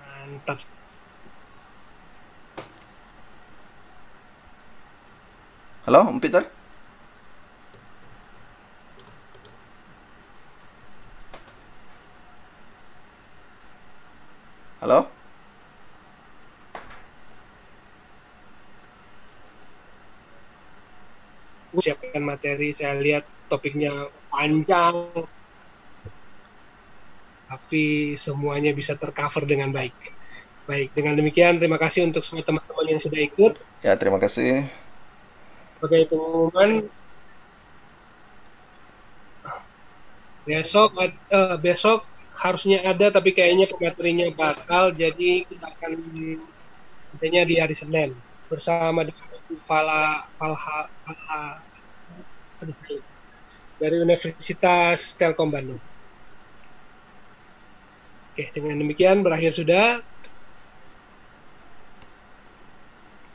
Mantap. Halo, Om Peter? Halo? Siapkan materi, saya lihat topiknya panjang, tapi semuanya bisa tercover dengan baik. Baik, dengan demikian terima kasih untuk semua teman-teman yang sudah ikut. Ya, terima kasih sebagai pengumuman besok uh, besok harusnya ada tapi kayaknya pematerinya bakal jadi kita akan intinya di hari Senin bersama dengan kepala Falha, Falha dari Universitas Telkom Bandung. Oke, dengan demikian berakhir sudah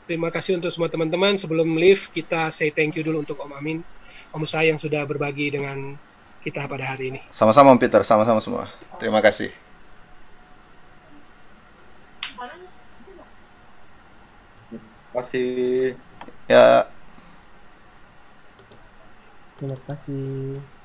Terima kasih untuk semua teman-teman. Sebelum leave, kita say thank you dulu untuk Om Amin, Om saya yang sudah berbagi dengan kita pada hari ini. Sama-sama Om Peter, sama-sama semua. Terima kasih. Terima kasih. Ya. Terima kasih.